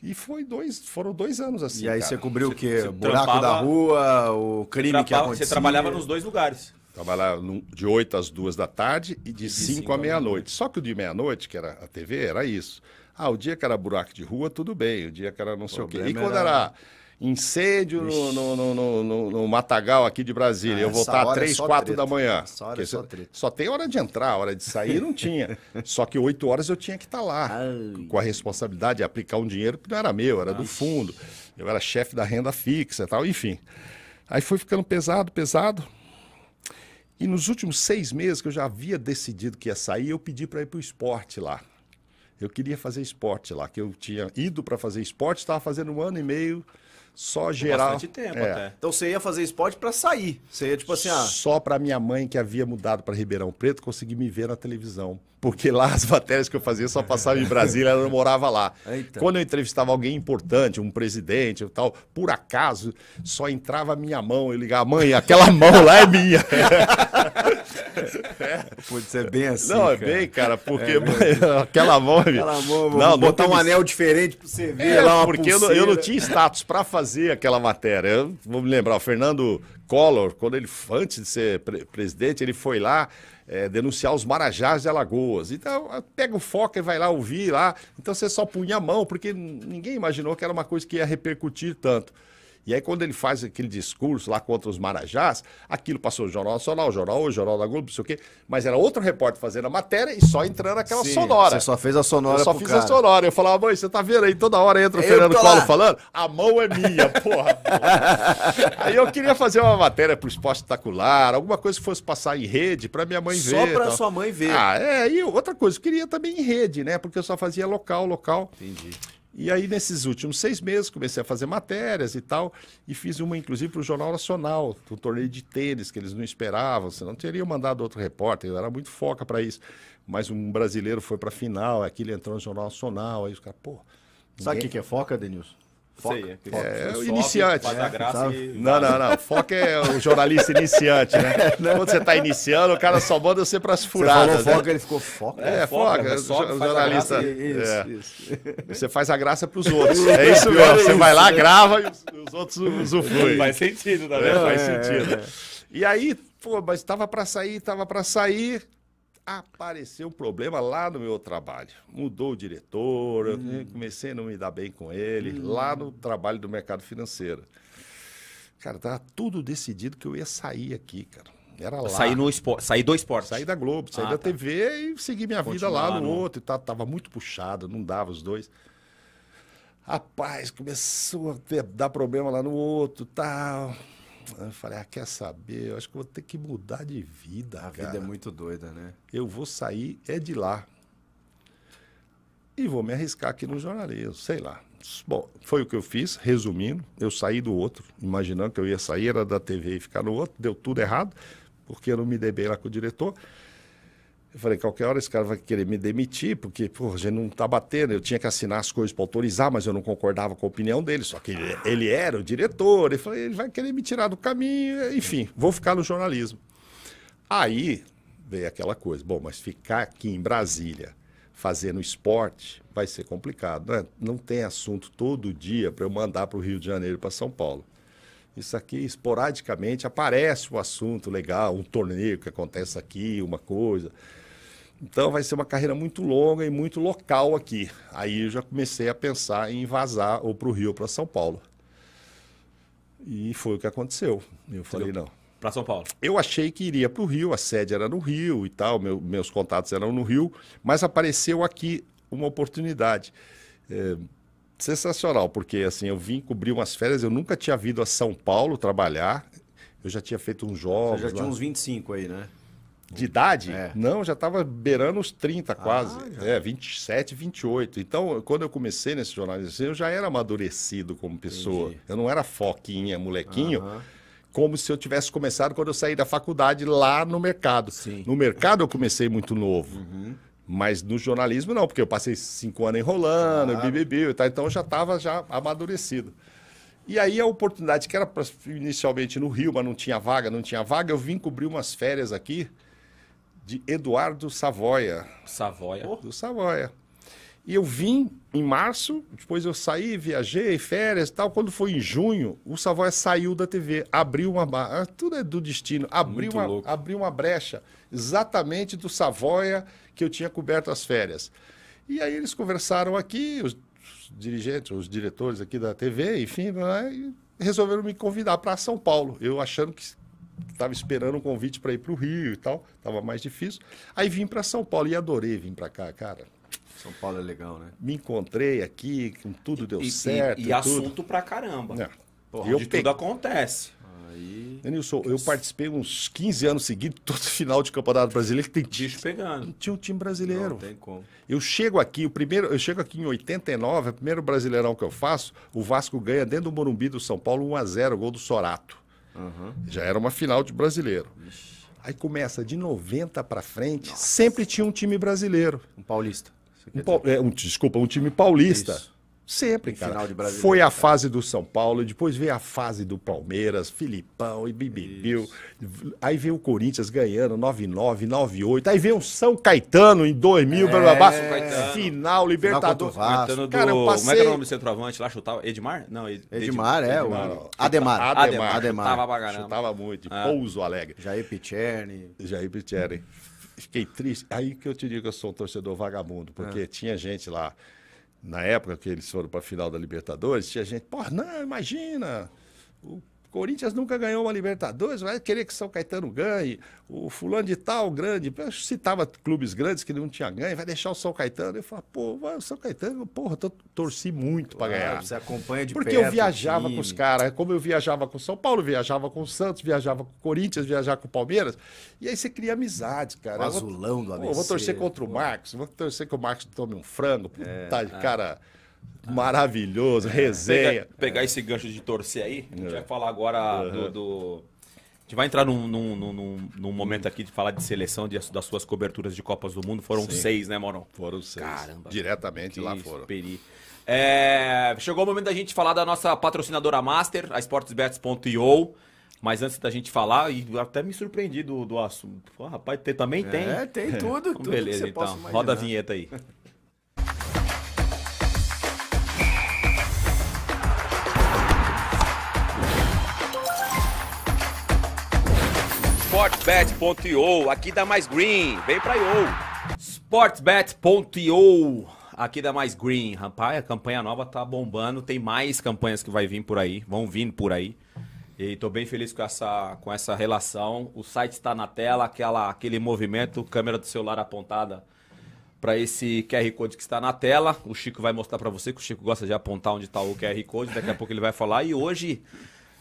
E foi dois, foram dois anos assim. E aí cara. você cobriu você, o quê? O Buraco trampava, da rua, o crime que acontecia. Você trabalhava nos dois lugares. Trabalhava de 8 às 2 da tarde e de 5 à meia-noite. Só que o de meia-noite, que era a TV, era isso. Ah, o dia que era buraco de rua, tudo bem. O dia que era não sei o, o quê. E quando era... era incêndio no, no, no, no, no matagal aqui de Brasília. Ah, eu voltar às 3, 4 da manhã. Essa hora é só, só tem hora de entrar, hora de sair não tinha. só que 8 horas eu tinha que estar tá lá, Ai. com a responsabilidade de aplicar um dinheiro que não era meu, era Nossa. do fundo. Eu era chefe da renda fixa e tal, enfim. Aí foi ficando pesado, pesado. E nos últimos seis meses que eu já havia decidido que ia sair, eu pedi para ir para o esporte lá. Eu queria fazer esporte lá, que eu tinha ido para fazer esporte, estava fazendo um ano e meio só gerar. Bastante tempo é. até. Então você ia fazer esporte para sair. Você ia tipo assim, ah... Só para minha mãe que havia mudado para Ribeirão Preto conseguir me ver na televisão porque lá as matérias que eu fazia só passavam em Brasília, ela não morava lá. Eita. Quando eu entrevistava alguém importante, um presidente ou tal, por acaso só entrava a minha mão, eu ligava, mãe, aquela mão lá é minha. Pode ser é bem assim. Não, é cara. bem, cara, porque é, mãe, aquela mão é Aquela mão, vou não, botar teve... um anel diferente para você ver é, lá. porque eu não, eu não, tinha status para fazer aquela matéria. Eu vou me lembrar, o Fernando Collor, quando ele, antes de ser pre presidente, ele foi lá é, denunciar os Marajás de Alagoas. Então, pega o foco e vai lá ouvir lá. Então, você só punha a mão, porque ninguém imaginou que era uma coisa que ia repercutir tanto. E aí, quando ele faz aquele discurso lá contra os Marajás, aquilo passou no Jornal Nacional, o Jornal o Jornal da Globo, não sei o quê, mas era outro repórter fazendo a matéria e só entrando aquela Sim, sonora. Você só fez a sonora. Eu só fiz cara. a sonora. Eu falava, mãe, você tá vendo aí, toda hora entra o eu Fernando Paulo falando, a mão é minha, porra, porra. Aí eu queria fazer uma matéria pro esporte espetacular, alguma coisa que fosse passar em rede pra minha mãe só ver. Só pra sua mãe ver. Ah, é, e outra coisa, eu queria também em rede, né? Porque eu só fazia local, local. Entendi. E aí, nesses últimos seis meses, comecei a fazer matérias e tal, e fiz uma, inclusive, para o Jornal Nacional, um torneio de tênis que eles não esperavam, você não teria mandado outro repórter, eu era muito foca para isso. Mas um brasileiro foi para a final, aquilo entrou no Jornal Nacional, aí os caras, pô. Sabe o que, que é foca, Denilson? Foca. Sei, é, é o tipo, iniciante. É, e... Não, não, não. Foca é o jornalista iniciante, né? Quando você está iniciando, o cara só manda você para as furadas. Você falou né? foca, ele ficou foca. É, foca. foca jornalista. isso, é. isso. Você faz a graça para os outros. É isso mesmo. Você é vai lá, né? grava e os, outros usufruem. Faz sentido, tá vendo? É, faz é, sentido. E aí, pô, mas estava para sair, estava para sair apareceu um problema lá no meu trabalho. Mudou o diretor, hum. eu uhum. comecei a não me dar bem com ele, hum. lá uhum. no trabalho do mercado financeiro. Cara, tava tudo decidido que eu ia sair aqui, cara. Era lá. Sair, no espo... sair do esporte. Sair da Globo, sair ah, da tá. TV e seguir minha Continuar vida lá no, outro. E tava muito puxado, não dava os dois. Rapaz, começou a ter, dar problema lá no outro tal. Eu falei, ah, quer saber? Eu acho que vou ter que mudar de vida. A cara. vida é muito doida, né? Eu vou sair, é de lá. E vou me arriscar aqui no jornalismo, sei lá. Bom, foi o que eu fiz, resumindo. Eu saí do outro, imaginando que eu ia sair, era da TV e ficar no outro. Deu tudo errado, porque eu não me dei bem lá com o diretor. Eu falei, qualquer hora esse cara vai querer me demitir, porque, pô, a gente não tá batendo. Eu tinha que assinar as coisas para autorizar, mas eu não concordava com a opinião dele. Só que ele, ele era o diretor. Ele falou, ele vai querer me tirar do caminho. Enfim, vou ficar no jornalismo. Aí veio aquela coisa. Bom, mas ficar aqui em Brasília fazendo esporte vai ser complicado. Né? Não tem assunto todo dia para eu mandar para o Rio de Janeiro, para São Paulo. Isso aqui, esporadicamente, aparece um assunto legal, um torneio que acontece aqui, uma coisa. Então vai ser uma carreira muito longa e muito local aqui. Aí eu já comecei a pensar em vazar ou para o Rio ou para São Paulo. E foi o que aconteceu. Eu falei, não. Para São Paulo? Eu achei que iria para o Rio, a sede era no Rio e tal, meu, meus contatos eram no Rio, mas apareceu aqui uma oportunidade. É, sensacional, porque assim, eu vim cobrir umas férias, eu nunca tinha vindo a São Paulo trabalhar, eu já tinha feito uns jogos. Você já tinha lá. uns 25 aí, né? De idade? É. Não, já estava beirando os 30 ah, quase. Ah, é, 27, 28. Então, quando eu comecei nesse jornalismo, eu já era amadurecido como pessoa. Entendi. Eu não era foquinha, molequinho. Como se eu tivesse começado quando eu saí da faculdade lá no mercado. Sim. No mercado eu comecei muito novo. Uhum. Mas no jornalismo não, porque eu passei cinco anos enrolando, claro. e tal. Então eu já estava já amadurecido. E aí a oportunidade que era pra, inicialmente no Rio, mas não tinha vaga, não tinha vaga, eu vim cobrir umas férias aqui de Eduardo Savoia. Savoia. Oh. Do Savoia. E eu vim em março, depois eu saí, viajei, férias e tal. Quando foi em junho, o Savoia saiu da TV, abriu uma. Ah, tudo é do destino, abriu, uma, abriu uma brecha exatamente do Savoia que eu tinha coberto as férias. E aí eles conversaram aqui, os dirigentes, os diretores aqui da TV, enfim, né, e resolveram me convidar para São Paulo. Eu achando que estava esperando um convite para ir para o Rio e tal, estava mais difícil. Aí vim para São Paulo e adorei vir para cá, cara. São Paulo é legal, né? Me encontrei aqui, com tudo deu e, certo. E, e, e assunto para pra caramba. É. Porra, eu de pe... tudo acontece. Aí... Denilson, eu participei uns 15 anos seguidos, todo final de Campeonato Brasileiro, que tem bicho pegando. Não tinha um time brasileiro. Não tem como. Eu chego aqui, o primeiro, eu chego aqui em 89, é o primeiro brasileirão que eu faço, o Vasco ganha dentro do Morumbi do São Paulo 1 a 0 gol do Sorato. Uhum. Já era uma final de brasileiro. Ixi. Aí começa de 90 para frente, Nossa. sempre tinha um time brasileiro. Um paulista. Um, pa... é, um, desculpa, um time paulista. Isso. Sempre, cara. Final de Foi a cara. fase do São Paulo, depois veio a fase do Palmeiras, Filipão e Bibibiu. Aí veio o Corinthians ganhando 9-9, 9-8. Aí veio o São Caetano em 2000, é, blá, blá, blá. final, Libertadores. Final cara, do... eu passei... Como é que é o nome do centroavante lá? Chutava? Edmar? Não, Ed... Edmar, é, Edmar, é. Edmar, o... Ademar. Ademar. Ademar. Ademar. Chutava, pra caramba. Chutava muito. Ah. Pouso Alegre. Jair Picherni. Jair Picherni. Fiquei triste. Aí que eu te digo que eu sou um torcedor vagabundo, porque ah. tinha gente lá na época que eles foram para a final da Libertadores, tinha gente, porra, não, imagina, o Corinthians nunca ganhou uma Libertadores, vai querer que São Caetano ganhe, o fulano de tal grande, eu citava clubes grandes que não tinha ganho, vai deixar o São Caetano. Eu falava, pô, vai, o São Caetano, porra, tô, torci muito para ah, ganhar. você acompanha de Porque perto, eu viajava com os caras, como eu viajava com São Paulo, viajava com o Santos, viajava com o Corinthians, viajava com o Palmeiras, e aí você cria amizade, cara. O azulão do ABC. Pô, vou torcer contra o Marcos, vou torcer que o Marcos tome um frango, puta, é, cara... Ah ah. Maravilhoso, é, resenha. pegar esse gancho de torcer aí, a gente é. vai falar agora uhum. do, do... A gente vai entrar num, num, num, num, momento aqui de falar de seleção, de, das suas coberturas de Copas do Mundo. Foram Sim. seis, né, Moron Foram seis. Caramba. Diretamente lá foram. Peri. É, chegou o momento da gente falar da nossa patrocinadora master, a sportsbets.io. Mas antes da gente falar, e até me surpreendi do, do assunto. rapaz, tem, também tem. É, tem tudo. tudo Beleza, então. Roda a vinheta aí. sportsbet.io aqui dá mais green, vem pra IO. sportsbet.io aqui dá mais green. Rapaz, a campanha nova tá bombando, tem mais campanhas que vai vir por aí, vão vindo por aí. E tô bem feliz com essa, com essa relação. O site está na tela, aquela, aquele movimento, câmera do celular apontada para esse QR Code que está na tela. O Chico vai mostrar para você que o Chico gosta de apontar onde está o QR Code, daqui a pouco ele vai falar. E hoje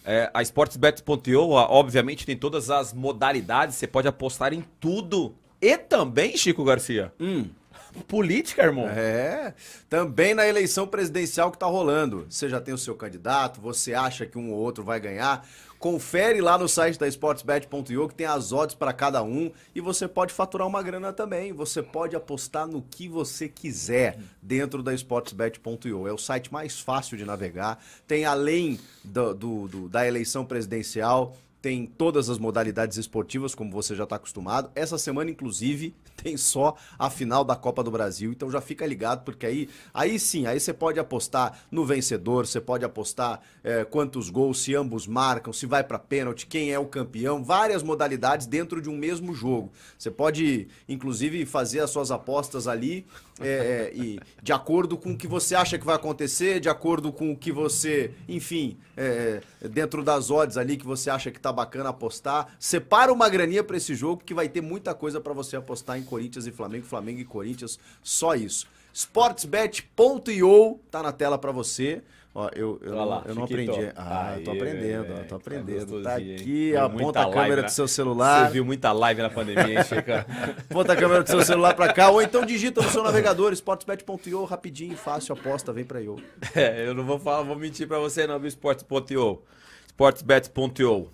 é, a sportsbet.io, obviamente, tem todas as modalidades, você pode apostar em tudo. E também, Chico Garcia. Hum. Política, irmão. É. Também na eleição presidencial que tá rolando. Você já tem o seu candidato, você acha que um ou outro vai ganhar. Confere lá no site da sportsbet.io que tem as odds para cada um e você pode faturar uma grana também. Você pode apostar no que você quiser dentro da sportsbet.io. É o site mais fácil de navegar. Tem além do, do, do, da eleição presidencial, tem todas as modalidades esportivas, como você já está acostumado. Essa semana, inclusive, tem só a final da Copa do Brasil. Então já fica ligado, porque aí, aí sim, aí você pode apostar no vencedor, você pode apostar é, quantos gols, se ambos marcam, se vai para pênalti, quem é o campeão, várias modalidades dentro de um mesmo jogo. Você pode, inclusive, fazer as suas apostas ali é, é, e de acordo com o que você acha que vai acontecer, de acordo com o que você, enfim, é, é dentro das odds ali que você acha que tá bacana apostar. Separa uma graninha para esse jogo que vai ter muita coisa para você apostar enquanto Corinthians e Flamengo, Flamengo e Corinthians, só isso. Sportsbet.io tá na tela para você. Ó, eu, eu, lá, eu não aprendi. Ah, Aê, tô aprendendo, véio, tô aprendendo. Tá, tá aqui, a aponta a câmera do né? seu celular. Você viu muita live na pandemia, hein, Chica? aponta a câmera do seu celular pra cá, ou então digita no seu navegador, sportsbet.io, rapidinho, fácil, aposta, vem pra eu. É, eu não vou falar, vou mentir pra você não, viu, sports.io. sportsbet.io.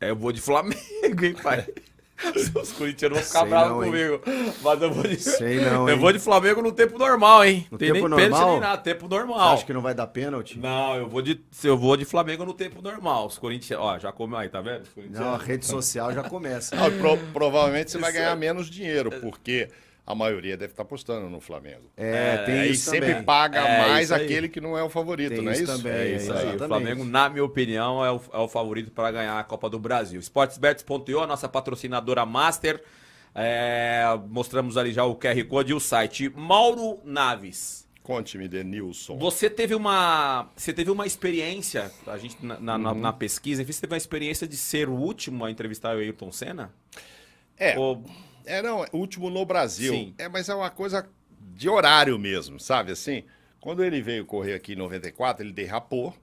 É, eu vou de Flamengo, hein, pai? Os corintianos vão ficar bravos comigo. Hein. Mas eu vou de. Sei não. Eu hein. vou de Flamengo no tempo normal, hein? No Tem tempo nem normal? nem nada, tempo normal. Acho acha que não vai dar pênalti? Não, eu vou de. Eu vou de Flamengo no tempo normal. Os corintianos. Ó, já come aí, tá vendo? Não, a rede social já começa. Não, ah, pro, provavelmente você vai ganhar é. menos dinheiro, porque a maioria deve estar tá apostando no Flamengo. É, é tem e isso. E sempre também. paga é, mais aquele que não é o favorito, tem não é isso? Também, é isso aí. O Flamengo, na minha opinião, é o, é o favorito para ganhar a Copa do Brasil. Sportsbets.io, a nossa patrocinadora master. É, mostramos ali já o QR Code e o site. Mauro Naves. Conte-me, Denilson. Você teve uma, você teve uma experiência, a gente na, na, uhum. na pesquisa, você teve uma experiência de ser o último a entrevistar o Ayrton Senna? É. Ou... É, não, é, último no Brasil. Sim. É, mas é uma coisa de horário mesmo, sabe assim? Quando ele veio correr aqui em 94, ele derrapou,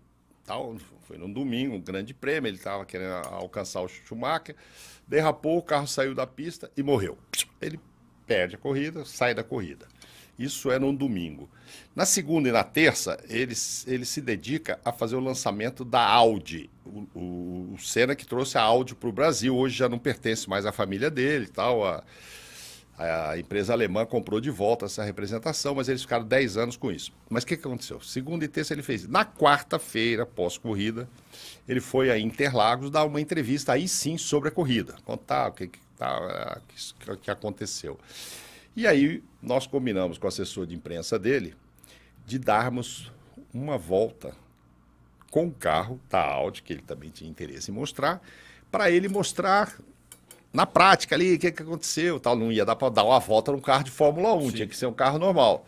tal, foi num domingo, um grande prêmio, ele estava querendo alcançar o Schumacher, derrapou, o carro saiu da pista e morreu. Ele perde a corrida, sai da corrida. Isso é no domingo. Na segunda e na terça, ele, ele se dedica a fazer o lançamento da Audi. O, o, o Senna que trouxe a Audi para o Brasil. Hoje já não pertence mais à família dele tal. A, a empresa alemã comprou de volta essa representação, mas eles ficaram 10 anos com isso. Mas o que, que aconteceu? Segunda e terça ele fez. Na quarta-feira, pós-corrida, ele foi a Interlagos dar uma entrevista aí sim sobre a corrida. Contar o que, que, tá, que, que aconteceu. E aí nós combinamos com o assessor de imprensa dele de darmos uma volta com o carro da Audi, que ele também tinha interesse em mostrar, para ele mostrar na prática ali o que, que aconteceu. Tal. Não ia dar para dar uma volta num carro de Fórmula 1, Sim. tinha que ser um carro normal.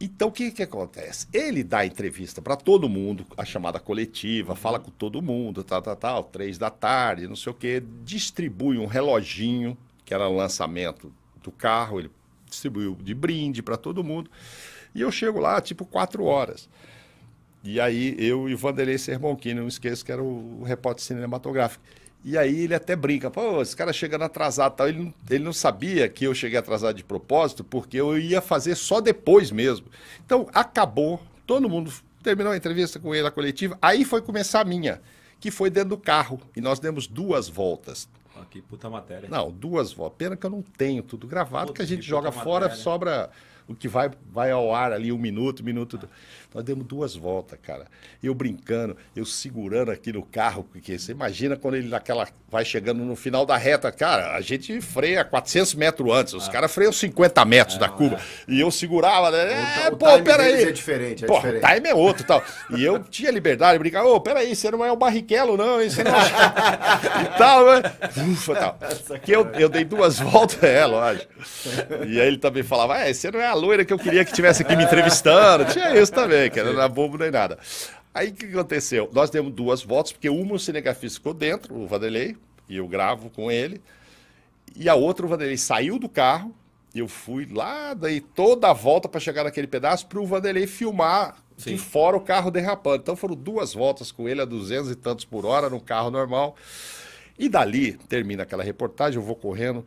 Então, o que, que acontece? Ele dá entrevista para todo mundo, a chamada coletiva, uhum. fala com todo mundo, tal, tal, tal, três da tarde, não sei o quê, distribui um reloginho, que era lançamento do carro, ele distribuiu de brinde para todo mundo. E eu chego lá, tipo, quatro horas. E aí eu e Vanderlei Sermonquim, não esqueço que era o repórter cinematográfico. E aí ele até brinca, pô, esse cara chegando atrasado tal. Ele, ele não sabia que eu cheguei atrasado de propósito, porque eu ia fazer só depois mesmo. Então acabou, todo mundo terminou a entrevista com ele, a coletiva. Aí foi começar a minha, que foi dentro do carro. E nós demos duas voltas que puta matéria. Não, duas vozes. Pena que eu não tenho tudo gravado, Puta, que a gente que joga fora, matéria. sobra o que vai, vai ao ar ali, um minuto, um minuto. Nós demos duas voltas, cara. Eu brincando, eu segurando aqui no carro, porque você imagina quando ele naquela vai chegando no final da reta, cara, a gente freia 400 metros antes, os ah. caras freiam 50 metros é, da ah. curva. É. E eu segurava, né? É, o, o pô, peraí. É diferente, é pô, diferente. O time é outro tal. E eu tinha liberdade, brincar ô, oh, peraí, você não é o Barrichello, não, hein? Você não é e tal, né? Ufa, tal. Que eu, eu dei duas voltas, é, lógico. E aí ele também falava, é, você não é a loira que eu queria que tivesse aqui me entrevistando. Tinha isso também, que não era bobo nem nada. Aí o que aconteceu? Nós demos duas votos, porque uma o cinegrafista ficou dentro, o Vanderlei, e eu gravo com ele. E a outra, o Vanderlei saiu do carro, eu fui lá, daí toda a volta para chegar naquele pedaço, para o Vanderlei filmar Sim. de fora o carro derrapando. Então foram duas voltas com ele a duzentos e tantos por hora, num carro normal. E dali termina aquela reportagem, eu vou correndo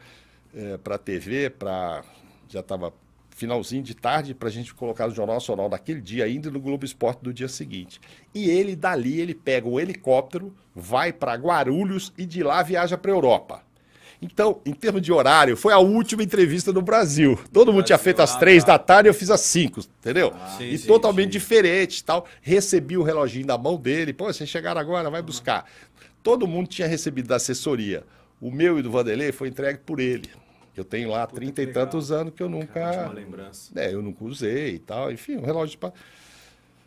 é, eh, para a TV, para já estava finalzinho de tarde, para a gente colocar no Jornal Nacional daquele dia ainda e no Globo Esporte do dia seguinte. E ele, dali, ele pega o helicóptero, vai para Guarulhos e de lá viaja para a Europa. Então, em termos de horário, foi a última entrevista no Brasil. Todo mundo Brasil, tinha feito às três ah, da tá. tarde, eu fiz às cinco, entendeu? Ah, sim, e sim, totalmente sim. diferente tal. Recebi o reloginho na mão dele. Pô, vocês chegaram agora, vai uhum. buscar. Todo mundo tinha recebido da assessoria. O meu e do Vanderlei foi entregue por ele. Eu tenho lá Puta, trinta e tantos anos que eu nunca. Cara, uma lembrança. É, eu nunca usei e tal. Enfim, um relógio de.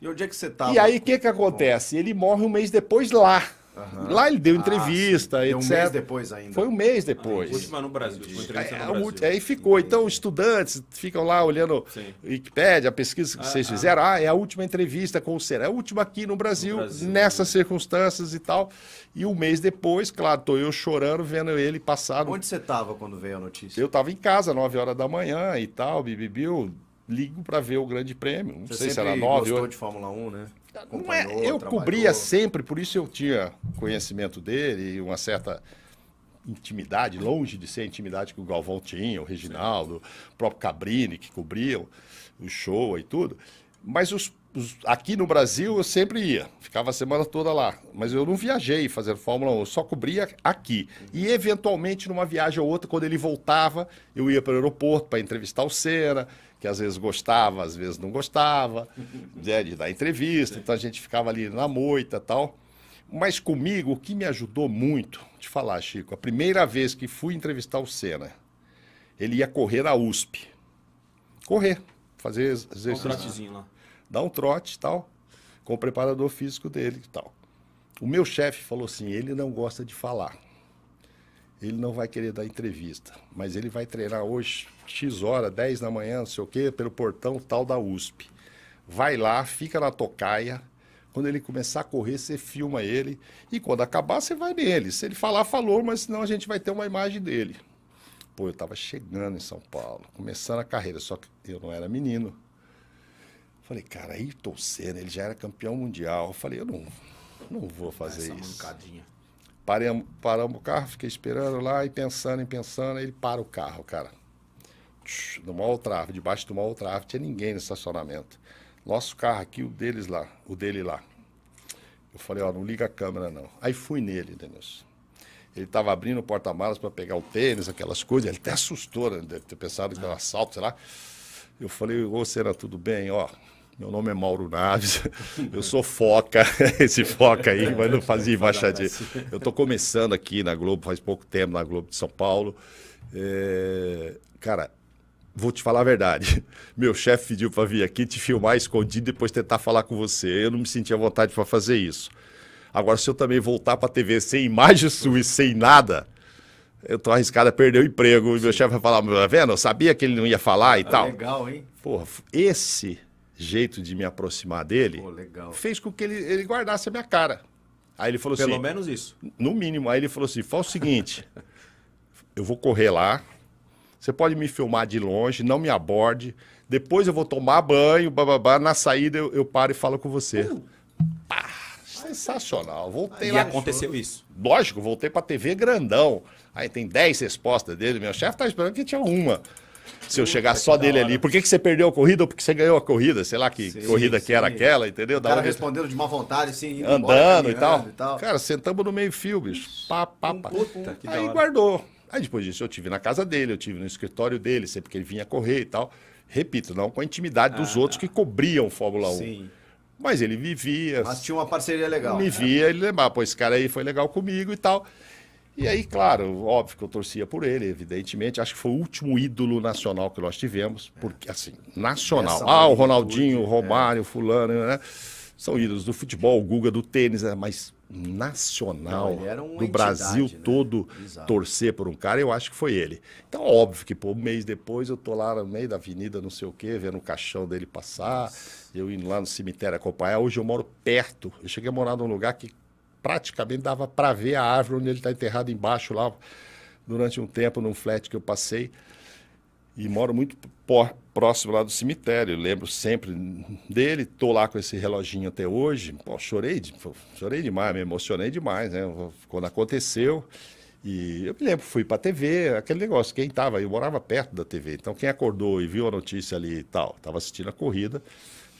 E onde é que você estava? E aí, o que, que acontece? Ele morre um mês depois lá. Uhum. Lá ele deu ah, entrevista, ah, etc. Deu um mês depois ainda. Foi um mês ah, depois. Ah, última no Brasil. é, no é Brasil. Aí ficou. Entendi. Então, estudantes ficam lá olhando Sim. Wikipedia, a pesquisa que ah, vocês ah. fizeram. Ah, é a última entrevista com o Ser. É a última aqui no Brasil, no Brasil nessas né? circunstâncias e tal. E um mês depois, claro, estou eu chorando, vendo ele passar. Onde você estava quando veio a notícia? Eu estava em casa, 9 horas da manhã e tal, bibibiu. Ligo para ver o Grande Prêmio. Não você sei se era 9 ou. de Fórmula 1, né? Não é, eu cobria sempre, por isso eu tinha conhecimento dele e uma certa intimidade, longe de ser a intimidade que o Galvão tinha, o Reginaldo, o próprio Cabrini, que cobriam o show e tudo. Mas os, os, aqui no Brasil eu sempre ia, ficava a semana toda lá. Mas eu não viajei fazendo Fórmula 1, eu só cobria aqui. E eventualmente, numa viagem ou outra, quando ele voltava, eu ia para o aeroporto para entrevistar o Senna, que às vezes gostava, às vezes não gostava, né, de dar entrevista, então a gente ficava ali na moita tal. Mas comigo, o que me ajudou muito, te falar, Chico, a primeira vez que fui entrevistar o Senna, ele ia correr na USP. Correr, fazer exercício. um trotezinho lá. Dá um trote tal, com o preparador físico dele e tal. O meu chefe falou assim: ele não gosta de falar ele não vai querer dar entrevista, mas ele vai treinar hoje, X hora, 10 da manhã, não sei o quê, pelo portão tal da USP. Vai lá, fica na tocaia. Quando ele começar a correr, você filma ele. E quando acabar, você vai nele. Se ele falar, falou, mas senão a gente vai ter uma imagem dele. Pô, eu tava chegando em São Paulo, começando a carreira, só que eu não era menino. Falei, cara, aí Senna, ele já era campeão mundial. Eu falei, eu não, não vou fazer Essa isso. Mancadinha. Paramos, paramos o carro, fiquei esperando lá e pensando e pensando. Aí ele para o carro, cara. Tch, numa outra debaixo de uma outra árvore, tinha ninguém no estacionamento. Nosso carro aqui, o deles lá, o dele lá. Eu falei, ó, não liga a câmera não. Aí fui nele, Denilson. Ele estava abrindo o porta-malas para pegar o tênis, aquelas coisas. Ele até assustou, né? deve ter pensado que era um assalto, sei lá. Eu falei, ô, será tudo bem? Ó, meu nome é Mauro Naves, eu sou foca, esse foca aí, mas não fazia embaixadinha. Eu estou começando aqui na Globo, faz pouco tempo, na Globo de São Paulo. É... Cara, vou te falar a verdade. Meu chefe pediu para vir aqui te filmar escondido e depois tentar falar com você. Eu não me sentia vontade para fazer isso. Agora, se eu também voltar para a TV sem imagem sua e sem nada, eu tô arriscado a perder o emprego. Meu chefe vai falar, tá vendo? Eu sabia que ele não ia falar e ah, tal. Legal, hein? Porra, esse jeito de me aproximar dele, Pô, fez com que ele, ele guardasse a minha cara. Aí ele falou Pelo assim. Pelo menos isso. No mínimo. Aí ele falou assim: faz o seguinte, eu vou correr lá, você pode me filmar de longe, não me aborde, depois eu vou tomar banho, bababá, na saída eu, eu paro e falo com você. Uh. Pá, sensacional. Voltei e lá. E aconteceu show. isso. Lógico, voltei pra TV grandão. Aí tem 10 respostas dele, meu chefe tá esperando que tinha uma se eu chegar só dele ali. Por que, que você perdeu a corrida ou porque você ganhou a corrida? Sei lá que sim, corrida sim, que era aquela, entendeu? O cara onde... respondendo de má vontade, assim, andando embora, e, tal. e, tal. Cara, sentamos no meio-fio, bicho. Pá, pá, pá. Puta, Aí guardou. Aí depois disso eu tive na casa dele, eu tive no escritório dele, sempre que ele vinha correr e tal. Repito, não com a intimidade dos ah, outros que tá. cobriam Fórmula 1. Sim. Mas ele me via. Mas tinha uma parceria legal. Me né? via, ele lembrava, ah, pô, esse cara aí foi legal comigo e tal. E aí, claro, óbvio que eu torcia por ele, evidentemente. Acho que foi o último ídolo nacional que nós tivemos, porque, assim, nacional. Essa ah, o Ronaldinho, o é. Romário, o Fulano, né? São ídolos do futebol, o Guga do tênis, né? mas nacional Não, do entidade, Brasil né? todo Exato. torcer por um cara, eu acho que foi ele. Então, óbvio que, pô, um mês depois eu tô lá no meio da avenida, não sei o quê, vendo o caixão dele passar, Nossa. eu indo lá no cemitério acompanhar. Hoje eu moro perto, eu cheguei a morar num lugar que praticamente dava para ver a árvore onde ele está enterrado embaixo lá, durante um tempo, num flat que eu passei. E moro muito próximo lá do cemitério, lembro sempre dele, tô lá com esse reloginho até hoje. Pô, chorei, chorei demais, me emocionei demais, né? Quando aconteceu. E eu me lembro, fui para a TV, aquele negócio, quem estava, eu morava perto da TV, então quem acordou e viu a notícia ali e tal, estava assistindo a corrida,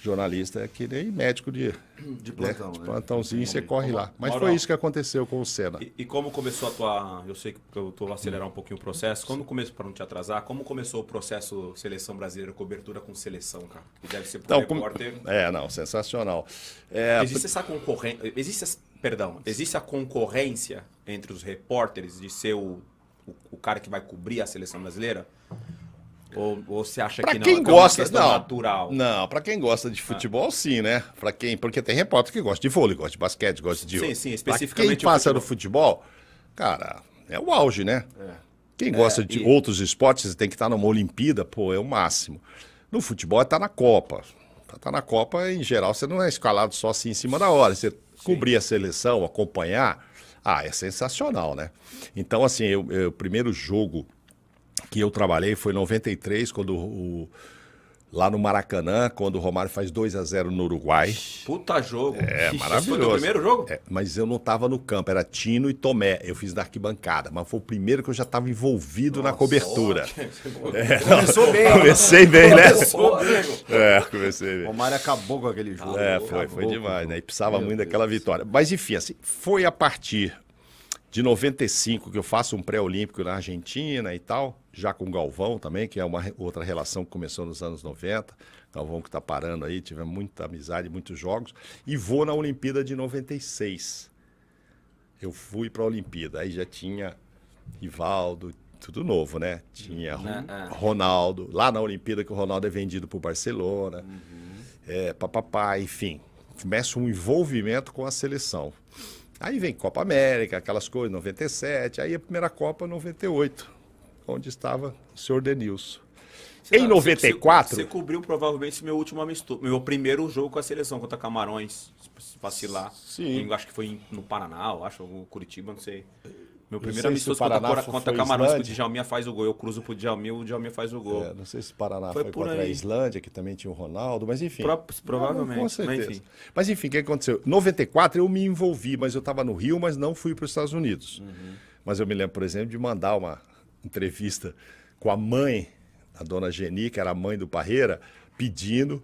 jornalista é que nem médico de, de né, plantão. Né? De plantãozinho, né? você corre lá. Mas Mauro, foi isso que aconteceu com o Senna. E, e, como começou a tua. Eu sei que eu estou acelerar um pouquinho o processo. Quando começou, para não te atrasar, como começou o processo seleção brasileira, cobertura com seleção, cara? Que deve ser pro então, repórter. Com... É, não, sensacional. É... Existe essa concorrência. Existe essa... Perdão, existe a concorrência entre os repórteres de ser o, o, o cara que vai cobrir a seleção brasileira? Ou, ou você acha pra que não quem é gosta, é não, natural? Não, para quem gosta de futebol, ah. sim, né? Para quem, porque tem repórter que gosta de vôlei, gosta de basquete, gosta de. Sim, sim, especificamente. Pra quem passa no futebol, cara, é o auge, né? É. Quem gosta é, de e... outros esportes tem que estar tá numa Olimpíada, pô, é o máximo. No futebol é estar tá na Copa. Pra tá, estar na Copa, em geral, você não é escalado só assim em cima da hora. Você sim. cobrir a seleção, acompanhar, ah, é sensacional, né? Então, assim, o primeiro jogo que eu trabalhei foi em 93, quando o, lá no Maracanã, quando o Romário faz 2 a 0 no Uruguai. Puta jogo. É, maravilhoso. Foi o primeiro jogo? É, mas eu não estava no campo, era Tino e Tomé. Eu fiz da arquibancada, mas foi o primeiro que eu já estava envolvido Nossa, na cobertura. é, começou bem. Né? Comecei bem, né? Começou, é, comecei bem. O Romário acabou com aquele jogo. É, foi, foi demais, né? E precisava muito daquela vitória. Mas enfim, assim, foi a partir de 95, que eu faço um pré-olímpico na Argentina e tal, já com Galvão também, que é uma outra relação que começou nos anos 90. Galvão que está parando aí, tivemos muita amizade, muitos jogos. E vou na Olimpíada de 96. Eu fui para a Olimpíada, aí já tinha Rivaldo, tudo novo, né? Tinha uhum. ah, ah. Ronaldo, lá na Olimpíada que o Ronaldo é vendido para o Barcelona, uhum. é, papapá, enfim. Começa um envolvimento com a seleção Aí vem Copa América, aquelas coisas, 97. Aí a primeira Copa, 98, onde estava o senhor Denilson. Sei em lá, 94. Você, cobriu provavelmente meu último amistoso, meu primeiro jogo com a seleção contra Camarões, se vacilar. Sim. acho que foi no Paraná, acho, ou Curitiba, não sei. Meu primeiro amistoso contra, contra Camarões, que o Djalminha faz o gol. Eu cruzo pro Djalminha, o Djalminha faz o gol. É, não sei se o Paraná foi, foi contra aí. a Islândia, que também tinha o Ronaldo, mas enfim. Pro, provavelmente. Não, com certeza. Mas enfim. mas enfim, o que aconteceu? 94 eu me envolvi, mas eu estava no Rio, mas não fui para os Estados Unidos. Uhum. Mas eu me lembro, por exemplo, de mandar uma entrevista com a mãe, a dona Geni, que era a mãe do Parreira, pedindo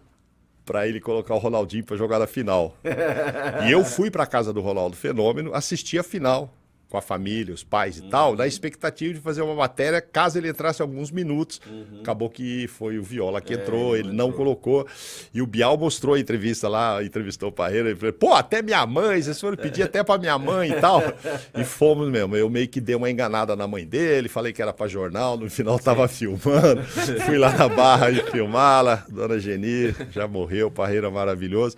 para ele colocar o Ronaldinho para jogar na final. e eu fui para casa do Ronaldo Fenômeno, assisti a final com a família, os pais e uhum. tal, na uhum. expectativa de fazer uma matéria, caso ele entrasse alguns minutos. Uhum. Acabou que foi o Viola que é, entrou, ele não colocou. E o Bial mostrou a entrevista lá, entrevistou o Parreira, ele falou, pô, até minha mãe, vocês foram pedir até para minha mãe e tal. e fomos mesmo. Eu meio que dei uma enganada na mãe dele, falei que era para jornal, no final tava filmando. Fui lá na barra de filmá-la, dona Geni, já morreu, Parreira maravilhoso.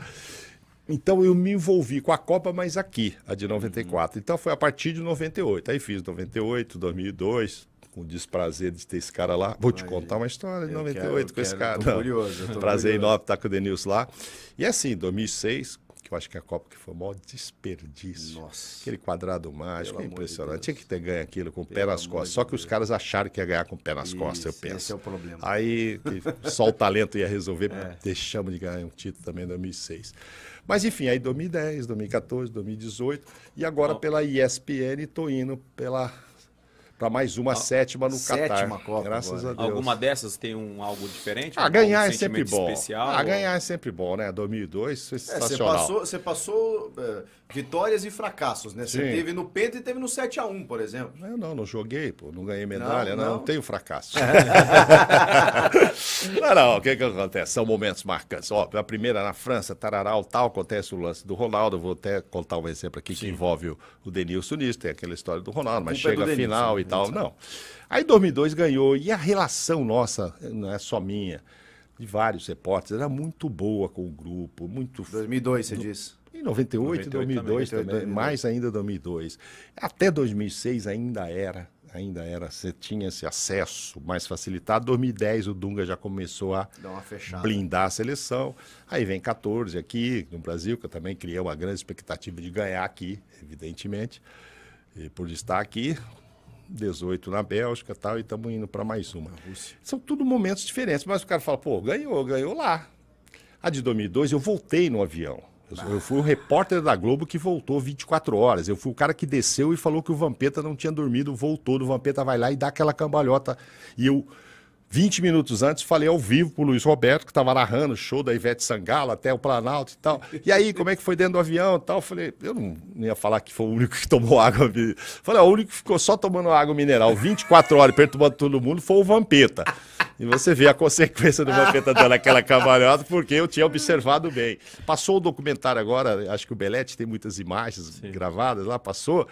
Então eu me envolvi com a Copa, mas aqui, a de 94. Então foi a partir de 98. Aí fiz 98, 2002, com o desprazer de ter esse cara lá. Vou te contar uma história de 98 quero, com quero, esse cara. tô curioso, tô Prazer curioso. enorme estar com o Denilson lá. E assim, 2006, que eu acho que é a Copa que foi o maior desperdício. Nossa. Aquele quadrado mágico, é impressionante. De Tinha que ter ganho aquilo com o pé nas costas. De Só que os caras acharam que ia ganhar com o pé nas Isso, costas, eu penso. Esse é o problema. Aí só o talento ia resolver, é. deixamos de ganhar um título também em 2006. Mas, enfim, aí 2010, 2014, 2018, e agora pela ESPN estou indo pela para mais uma sétima no Qatar. Catar. Sétima Copa. Graças agora. a Deus. Alguma dessas tem um algo diferente? a ah, ganhar é sempre bom. Especial, ou... Ah, ganhar é sempre bom, né? 2002, é, sensacional. É, você passou, você passou vitórias e fracassos, né? Sim. Você teve no Pedro e teve no 7x1, por exemplo. Eu não, não joguei, pô, não ganhei medalha, não, não. não tenho fracasso. não, não, o que que acontece? São momentos marcantes. Ó, a primeira na França, Tararal, tal, acontece o lance do Ronaldo, vou até contar um exemplo aqui Sim. que envolve o, o Denilson nisso, tem aquela história do Ronaldo, mas é chega a Denilson, final e né? tal, não. Aí 2002 ganhou, e a relação nossa, não é só minha, de vários repórteres, era muito boa com o grupo, muito... 2002, você do... disse? 98, 2002 também, 2002, também né? mais ainda 2002. Até 2006 ainda era, ainda era, você tinha esse acesso mais facilitado. 2010 o Dunga já começou a blindar a seleção. Aí vem 14 aqui no Brasil, que eu também criei uma grande expectativa de ganhar aqui, evidentemente. E por estar aqui, 18 na Bélgica tal, e estamos indo para mais uma. São tudo momentos diferentes, mas o cara fala, pô, ganhou, ganhou lá. A de 2002 eu voltei no avião. Eu fui o repórter da Globo que voltou 24 horas. Eu fui o cara que desceu e falou que o Vampeta não tinha dormido, voltou o Vampeta, vai lá e dá aquela cambalhota. E eu, 20 minutos antes, falei ao vivo pro Luiz Roberto, que estava narrando o show da Ivete Sangalo até o Planalto e tal. E aí, como é que foi dentro do avião e tal? Eu falei, eu não ia falar que foi o único que tomou água. falei, o único que ficou só tomando água mineral 24 horas, perturbando todo mundo, foi o Vampeta. E você vê a consequência do uma ah. pentadela naquela cavalhada, porque eu tinha observado bem. Passou o documentário agora, acho que o Belete tem muitas imagens Sim. gravadas lá, passou.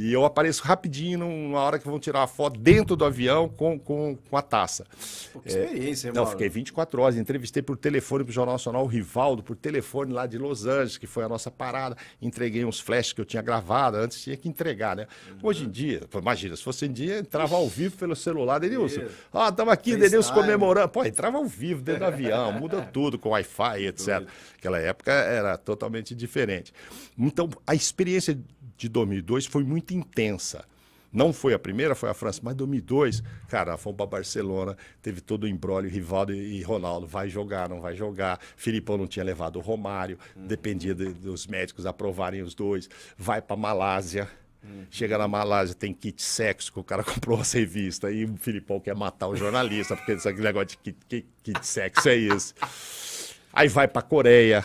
E eu apareço rapidinho na hora que vão tirar a foto dentro do avião com, com, com a taça. Pô, que experiência, é, Não, fiquei 24 horas, entrevistei por telefone para o Jornal Nacional o Rivaldo, por telefone lá de Los Angeles, que foi a nossa parada. Entreguei uns flashes que eu tinha gravado, antes tinha que entregar, né? Uhum. Hoje em dia, imagina, se fosse em dia, entrava ao vivo pelo celular, Denilson. Ó, ah, estamos aqui, Denilson comemorando. Pô, entrava ao vivo dentro do avião, muda tudo com Wi-Fi, etc. Aquela época era totalmente diferente. Então, a experiência de 2002 foi muito intensa. Não foi a primeira, foi a França, mas 2002, cara, foi para Barcelona, teve todo o embrólio, Rivaldo e Ronaldo, vai jogar, não vai jogar, Filipão não tinha levado o Romário, uhum. dependia de, dos médicos aprovarem os dois, vai para Malásia, uhum. chega na Malásia, tem kit sexo, que o cara comprou uma revista, e o Filipão quer matar o jornalista, porque esse negócio de kit, kit, kit sexo é isso. Aí vai para Coreia,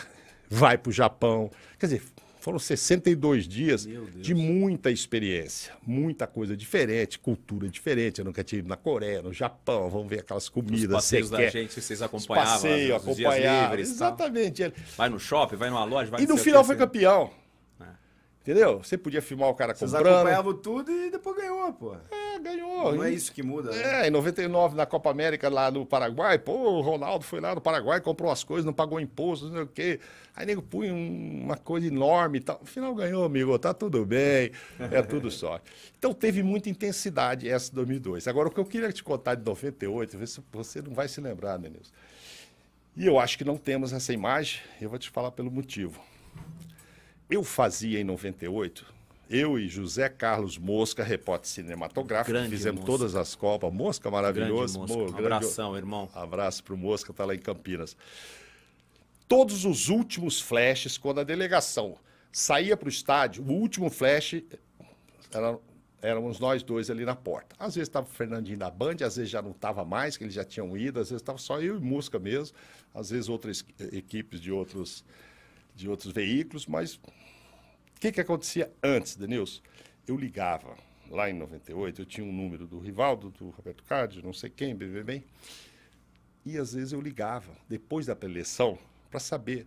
vai para o Japão, quer dizer, foram 62 dias de muita experiência, muita coisa diferente, cultura diferente. Eu nunca tinha ido na Coreia, no Japão, vamos ver aquelas comidas. Os passeios da quer. É. gente vocês acompanhavam. Os passeio, né, acompanhava. exatamente. Tal. Vai no shopping, vai numa loja, vai E no final foi assim. campeão. Entendeu? Você podia filmar o cara Vocês comprando. Vocês acompanhavam tudo e depois ganhou, pô. É, ganhou. Não é e... é isso que muda. Né? É, em 99, na Copa América, lá no Paraguai, pô, o Ronaldo foi lá no Paraguai, comprou as coisas, não pagou imposto, não sei o quê. Aí nego punha uma coisa enorme e tal. No final ganhou, amigo, tá tudo bem, é tudo só. Então teve muita intensidade essa 2002. Agora, o que eu queria te contar de 98, ver se você não vai se lembrar, né, E eu acho que não temos essa imagem, eu vou te falar pelo motivo eu fazia em 98, eu e José Carlos Mosca, repórter cinematográfico, grande fizemos Mosca. todas as Copas. Mosca maravilhoso. Mosca. um abração, irmão. Abraço para o Mosca, tá lá em Campinas. Todos os últimos flashes, quando a delegação saía para o estádio, o último flash era éramos nós dois ali na porta. Às vezes estava o Fernandinho da Band, às vezes já não estava mais, que eles já tinham ido, às vezes estava só eu e Mosca mesmo, às vezes outras equipes de outros de outros veículos, mas o que, que acontecia antes, Denilson? Eu ligava lá em 98, eu tinha um número do Rivaldo, do Roberto Cardi, não sei quem, bem, bem, bem. E às vezes eu ligava, depois da eleição, para saber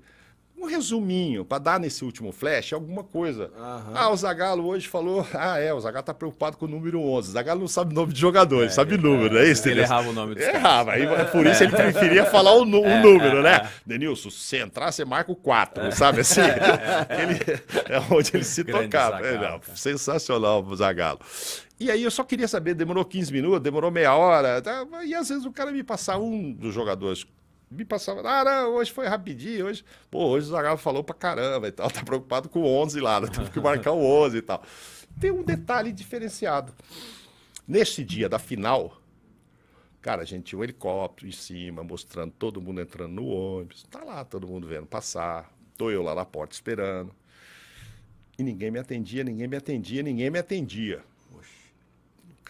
um resuminho para dar nesse último flash alguma coisa. Uhum. Ah, o Zagallo hoje falou, ah é, o Zagallo tá preocupado com o número 11. O Zagallo não sabe nome de jogador, é, ele sabe é, número, é, é isso? Ele errava o nome dele é, Errava, aí, é. por isso ele é. preferia falar o, número, né? Denilson, se entrar, você marca o 4, sabe assim? ele, é onde ele se tocava. Zagallo, sensacional o Zagallo. E aí eu só queria saber, demorou 15 minutos, demorou meia hora, tá? e às vezes o cara me passar um dos jogadores me passava, ah, não, hoje foi rapidinho, hoje, pô, hoje o Zagallo falou pra caramba e tal, tá preocupado com o 11 lá, né? tem que marcar o 11 e tal. Tem um detalhe diferenciado. Nesse dia da final, cara, a gente tinha um helicóptero em cima, mostrando todo mundo entrando no ônibus, tá lá todo mundo vendo passar, tô eu lá na porta esperando, e ninguém me atendia, ninguém me atendia, ninguém me atendia.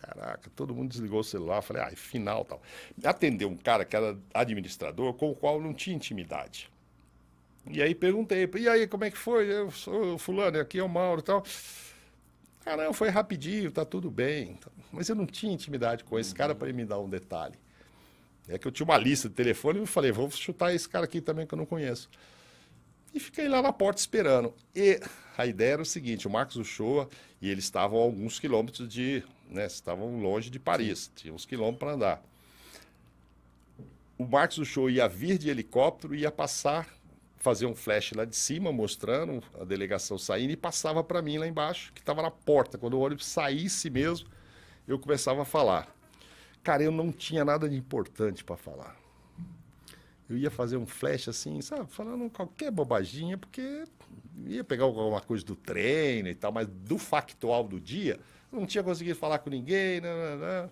Caraca, todo mundo desligou o celular. Falei, ai, ah, final tal. Atendeu um cara que era administrador com o qual não tinha intimidade. E aí perguntei, e aí, como é que foi? Eu sou fulano, aqui é o Mauro e tal. Ah, não, foi rapidinho, tá tudo bem. Mas eu não tinha intimidade com esse uhum. cara para me dar um detalhe. É que eu tinha uma lista de telefone e eu falei, vou chutar esse cara aqui também que eu não conheço. E fiquei lá na porta esperando. E a ideia era o seguinte, o Marcos Uchoa e eles estavam a alguns quilômetros de né? Estavam longe de Paris, tinha uns quilômetros para andar. O Marcos do Show ia vir de helicóptero, ia passar, fazer um flash lá de cima, mostrando a delegação saindo, e passava para mim lá embaixo, que estava na porta. Quando o ônibus saísse mesmo, eu começava a falar. Cara, eu não tinha nada de importante para falar. Eu ia fazer um flash assim, sabe, falando qualquer bobaginha, porque ia pegar alguma coisa do treino e tal, mas do factual do dia, não tinha conseguido falar com ninguém, não, né, não, né, né.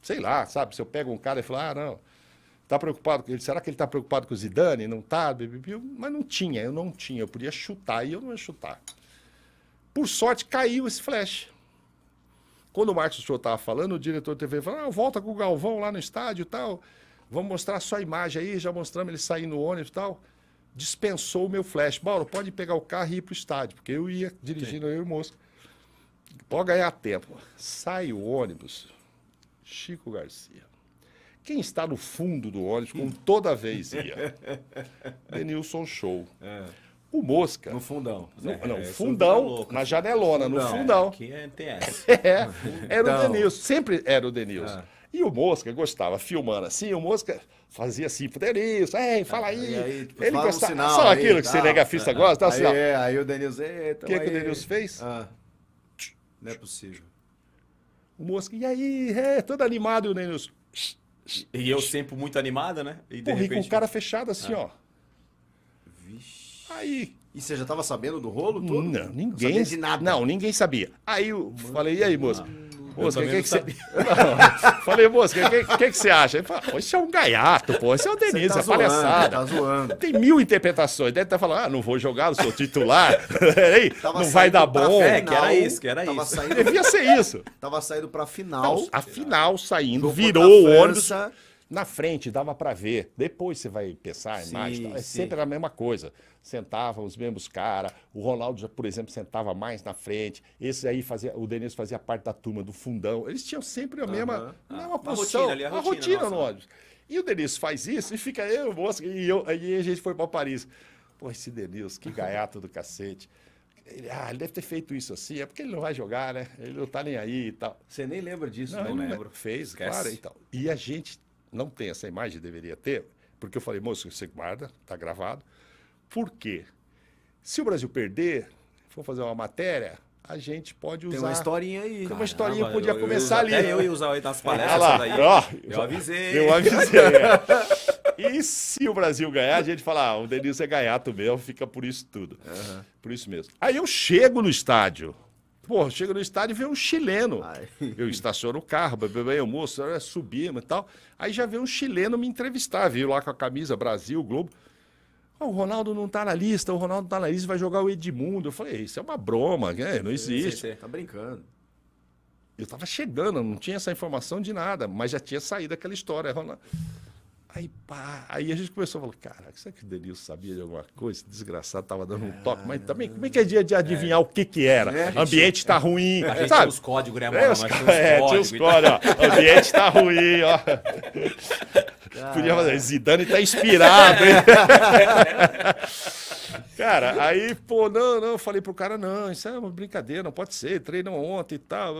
sei lá, sabe? Se eu pego um cara e falo, ah, não, tá preocupado com ele, será que ele tá preocupado com o Zidane? Não tá? Mas não tinha, eu não tinha, eu podia chutar e eu não ia chutar. Por sorte, caiu esse flash. Quando o Marcos Show estava falando, o diretor TV falou: ah, volta com o Galvão lá no estádio e tal, vamos mostrar só a imagem aí, já mostramos ele saindo no ônibus e tal. Dispensou o meu flash. Mauro, pode pegar o carro e ir para o estádio, porque eu ia dirigindo, Sim. eu e o Mosca. Pode ganhar tempo. Sai o ônibus, Chico Garcia. Quem está no fundo do ônibus, como toda vez ia? Denilson Show. É. O Mosca. No fundão. No, é, é não, é, fundão, na janelona, fundão, no fundão. Aqui é, NTS. é, era o então, Denilson, sempre era o Denilson. É. E o Mosca gostava, filmando assim, o Mosca fazia assim, Denilson, ei, fala ah, aí. aí tipo, ele fala gostava, um sinal, Só aí, aquilo que tá, cinegrafista tá, é. gosta? Dá um aí, sinal. aí o Denilson, eita. O que, que o Denilson fez? Ah não é possível. O Mosca, e aí, é, todo animado, o Nenos. E eu sempre muito animada, né? E Porra, repente... com o cara fechado assim, ah. ó. Vixe. Aí. E você já tava sabendo do rolo todo? Não, ninguém. Não, ninguém sabia. Aí eu Mano, falei, e aí, moço? Moço, é o que, você. falei, moço, o que, que, você acha? Ele falou, isso é um gaiato, pô, isso é o tá Denise, tá é palhaçada. Tá zoando. Tem mil interpretações. Deve estar tá falando, ah, não vou jogar, não sou titular. não vai dar bom. é, que era isso, que era isso. Saindo... Devia ser isso. Tava saindo pra final. Não, a final saindo, virou o ônibus. Na frente dava para ver, depois você vai pensar a sim, imagem. Tal. É sim. sempre a mesma coisa. Sentavam os mesmos caras, o Ronaldo, por exemplo, sentava mais na frente, esse aí fazia, o Denis fazia parte da turma do fundão. Eles tinham sempre a mesma, uhum. ah, posição, a rotina, ali, a rotina, a rotina no ônibus. E o Denis faz isso e fica eu, moço, e, eu, e a gente foi para Paris. Pô, esse Denis, que gaiato do cacete. Ele, ah, ele deve ter feito isso assim, é porque ele não vai jogar, né? Ele não tá nem aí e tal. Você nem lembra disso, não, não lembro. Fez, Esquece. claro, então. E a gente não tem essa imagem, deveria ter, porque eu falei, moço, você guarda, está gravado. Por quê? Se o Brasil perder, for fazer uma matéria, a gente pode usar. Tem uma historinha aí. Tem uma historinha, Caramba, podia eu, começar eu ali. Até eu ia usar aí nas palestras. Ah lá, daí. Ó, eu avisei. Eu avisei. é. E se o Brasil ganhar, a gente fala, ah, o Denilson é gaiato mesmo, fica por isso tudo. Uhum. Por isso mesmo. Aí eu chego no estádio, Pô, chega no estádio e vê um chileno. Ai. Eu estaciono o carro, bebê, eu moço, subimos e tal. Aí já veio um chileno me entrevistar, viu lá com a camisa Brasil, Globo. Oh, o Ronaldo não tá na lista, o Ronaldo tá na lista, vai jogar o Edmundo. Eu falei, isso é uma broma, né? não existe. Você tá brincando. Eu tava chegando, não tinha essa informação de nada, mas já tinha saído aquela história. Ronaldo... Aí, pá, aí a gente começou a falar, caraca, será que o Denilson sabia de alguma coisa? Esse desgraçado tava dando um toque, mas também, como é que é dia de adivinhar é. o que que era? É, ambiente está é. ruim, a gente sabe? Tinha os códigos, né, é, mano? É, os, é, tinha os códigos, ó. ambiente está ruim, ó. Podia fazer, Zidane está inspirado, hein? Cara, aí, pô, não, não, falei pro cara, não, isso é uma brincadeira, não pode ser, treinam ontem e tal.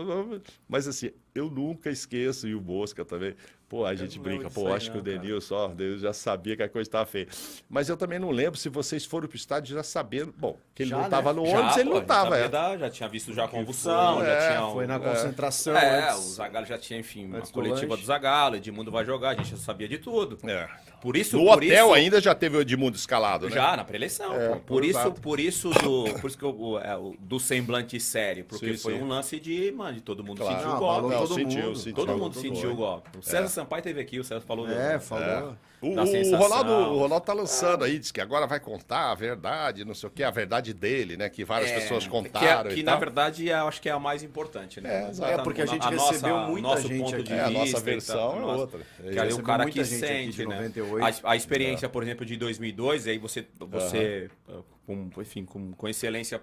Mas assim, eu nunca esqueço, e o Bosca também. Pô, a gente brinca, pô, acho não, que o Denil só, Deus já sabia que a coisa estava feia. Mas eu também não lembro se vocês foram para o estádio já sabendo, bom, que ele já, não estava né? no ônibus, já, ele pô, não estava. É. já tinha visto já a convulsão, foi, já é, tinha... Um, foi na é, concentração. É, antes, o Zagallo já tinha, enfim, uma coletiva do, do Zagallo, Edmundo vai jogar, a gente já sabia de tudo. É. Por isso... No por hotel isso, ainda já teve o Edmundo escalado, né? Já, na pré-eleição. É, por, por é, isso, por isso, do, por isso que eu, é, do semblante sério, porque sim, foi sim. um lance de, mano, de todo mundo claro. sentiu o golpe todo mundo. Sentiu, todo mundo sentiu o golpe. O César é. Sampaio teve aqui, o César falou. É, falou. O, o, Ronaldo, o Ronaldo tá lançando aí, diz que agora vai contar a verdade, não sei o que, a verdade dele, né? Que várias é, pessoas é- contaram. Que, que na verdade eu acho que é a mais importante, né? É, porque a gente recebeu muita gente aqui. A nossa versão é outra. Que ali o cara que sente, né? A experiência, por exemplo, de 2002, aí você, você ah, com, enfim, com, com excelência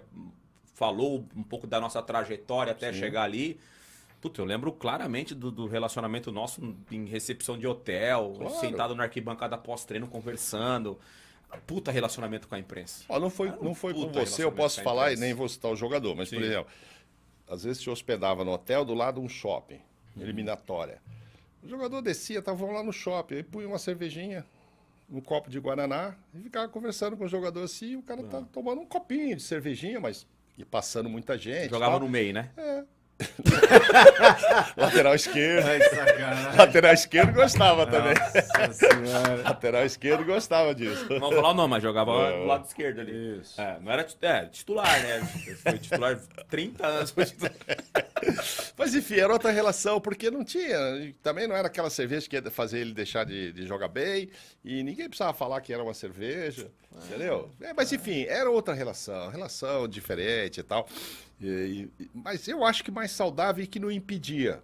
falou um pouco da nossa trajetória até Sim. chegar ali. Puta, eu lembro claramente do, do relacionamento nosso em recepção de hotel, claro. sentado na arquibancada pós-treino conversando. Puta relacionamento com a imprensa. Ó, não foi, um não foi com você, eu posso falar e nem vou citar o jogador, mas, Sim. por exemplo, às vezes se hospedava no hotel, do lado um shopping, uhum. eliminatória. O jogador descia, tava lá no shopping, aí punha uma cervejinha, um copo de Guaraná, e ficava conversando com o jogador assim, e o cara tá ah. tá tomando um copinho de cervejinha, mas e passando muita gente. Jogava tal. no meio, né? É. lateral esquerdo. Ai, lateral esquerdo gostava Nossa também. Senhora. Lateral esquerdo gostava disso. Não vou falar o nome, mas jogava é. do lado esquerdo ali. Isso. É, não era é, titular, né? Foi titular 30 anos. Titular. mas enfim, era outra relação, porque não tinha. Também não era aquela cerveja que ia fazer ele deixar de, de jogar bem. E ninguém precisava falar que era uma cerveja. entendeu? É, mas enfim, era outra relação. Relação diferente e tal. E, e, mas eu acho que mais saudável e que não impedia.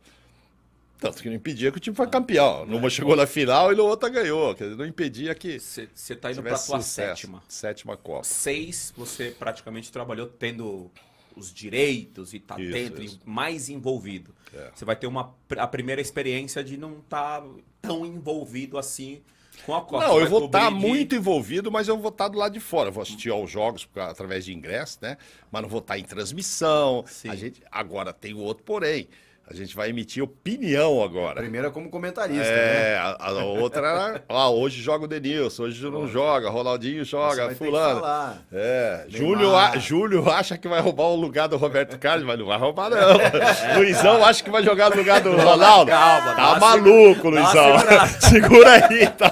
Tanto que não impedia que o time foi ah. campeão. Numa é. chegou na final e no outra ganhou. Quer dizer, não impedia que. Você tá indo pra sua sétima. Sétima Copa. Seis, você praticamente trabalhou tendo os direitos e tá isso, dentro, isso. E mais envolvido. É. Você é. vai ter uma, a primeira experiência de não estar tá tão envolvido assim com a Copa. Não, eu vou estar tá muito envolvido, mas eu vou estar tá do lado de fora. Eu vou assistir aos jogos através de ingresso, né? Mas não vou estar tá em transmissão. A gente agora tem o outro porém. A gente vai emitir opinião agora. Primeiro primeira como comentarista. É, né? a, a, outra ó, hoje joga o Denilson, hoje não joga, Ronaldinho joga, fulano. É, Júlio, a, Júlio acha que vai roubar o lugar do Roberto Carlos, mas não vai roubar não. É. Luizão acha que vai jogar no lugar do Ronaldo. Calma, tá maluco, Luizão. segura aí, tá.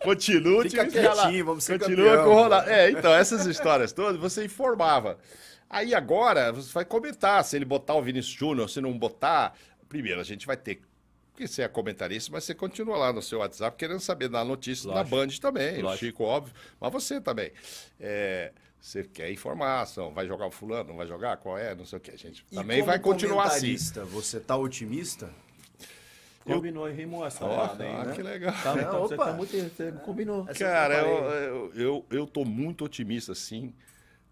Continua, Fica quietinho, vamos ser Continua campeão, com o Ronaldo. É, então essas histórias todas você informava. Aí agora você vai comentar se ele botar o Vinícius Júnior, se não botar. Primeiro, a gente vai ter que ser é comentarista, mas você continua lá no seu WhatsApp querendo saber da notícia Lógico. da Band também. Lógico. O Chico, óbvio, mas você também. É, você quer informação, vai jogar o fulano, não vai jogar, qual é, não sei o que, gente. Também vai continuar assim. Você tá otimista? Combinou e rimou essa oh, parada aí, ah, né? que legal. Tá, então, opa. Tá muito, combinou. É Cara, eu, eu, eu, eu tô muito otimista, sim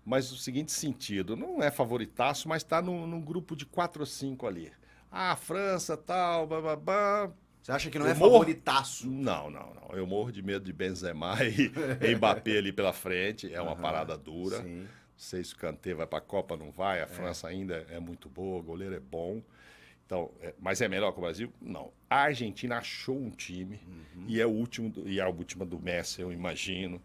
mas no seguinte sentido, não é favoritaço, mas está num, num, grupo de quatro ou cinco ali. Ah, França, tal, bababá. Você acha que não eu é morro... favoritaço? Não, não, não. Eu morro de medo de Benzema e Mbappé ali pela frente. É uma uhum, parada dura. Sim. Não sei se o Kanté vai para a Copa, não vai. A é. França ainda é muito boa, o goleiro é bom. Então, é, mas é melhor que o Brasil? Não. A Argentina achou um time uhum. e é o último do, e é a última do Messi, eu imagino.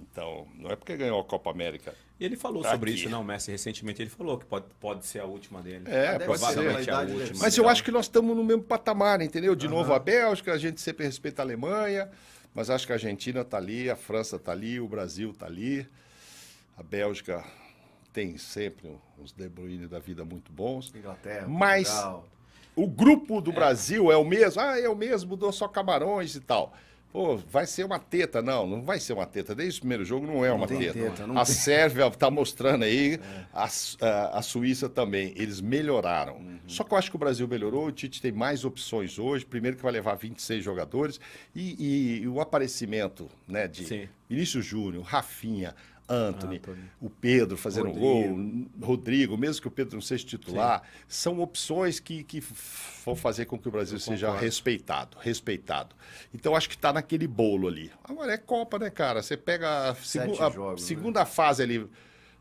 Então, não é porque ganhou a Copa América. E ele falou tá sobre aqui. isso, não, Messi, recentemente ele falou que pode, pode ser a última dele. É, provavelmente ser, a última. Dele. Mas eu acho que nós estamos no mesmo patamar, entendeu? De uhum. novo a Bélgica, a gente sempre respeita a Alemanha, mas acho que a Argentina está ali, a França está ali, o Brasil está ali. A Bélgica tem sempre uns De Bruyne da vida muito bons. Inglaterra, mas Portugal. o grupo do é. Brasil é o mesmo, ah, é o mesmo, mudou só Camarões e tal. Pô, vai ser uma teta. Não, não vai ser uma teta. Desde o primeiro jogo não é uma teta. teta não a tem. Sérvia está mostrando aí, é. a, a, a, Suíça também. Eles melhoraram. Uhum. Só que eu acho que o Brasil melhorou, o Tite tem mais opções hoje. Primeiro que vai levar 26 jogadores. E, e, e o aparecimento né, de Sim. Vinícius Júnior, Rafinha, Anthony, o Pedro fazendo Rodrigo. Um gol, Rodrigo, mesmo que o Pedro não seja titular, Sim. são opções que, que vão fazer com que o Brasil Eu seja concordo. respeitado, respeitado. Então acho que está naquele bolo ali. Agora é Copa, né, cara? Você pega a, segu a né? segunda né? fase ali.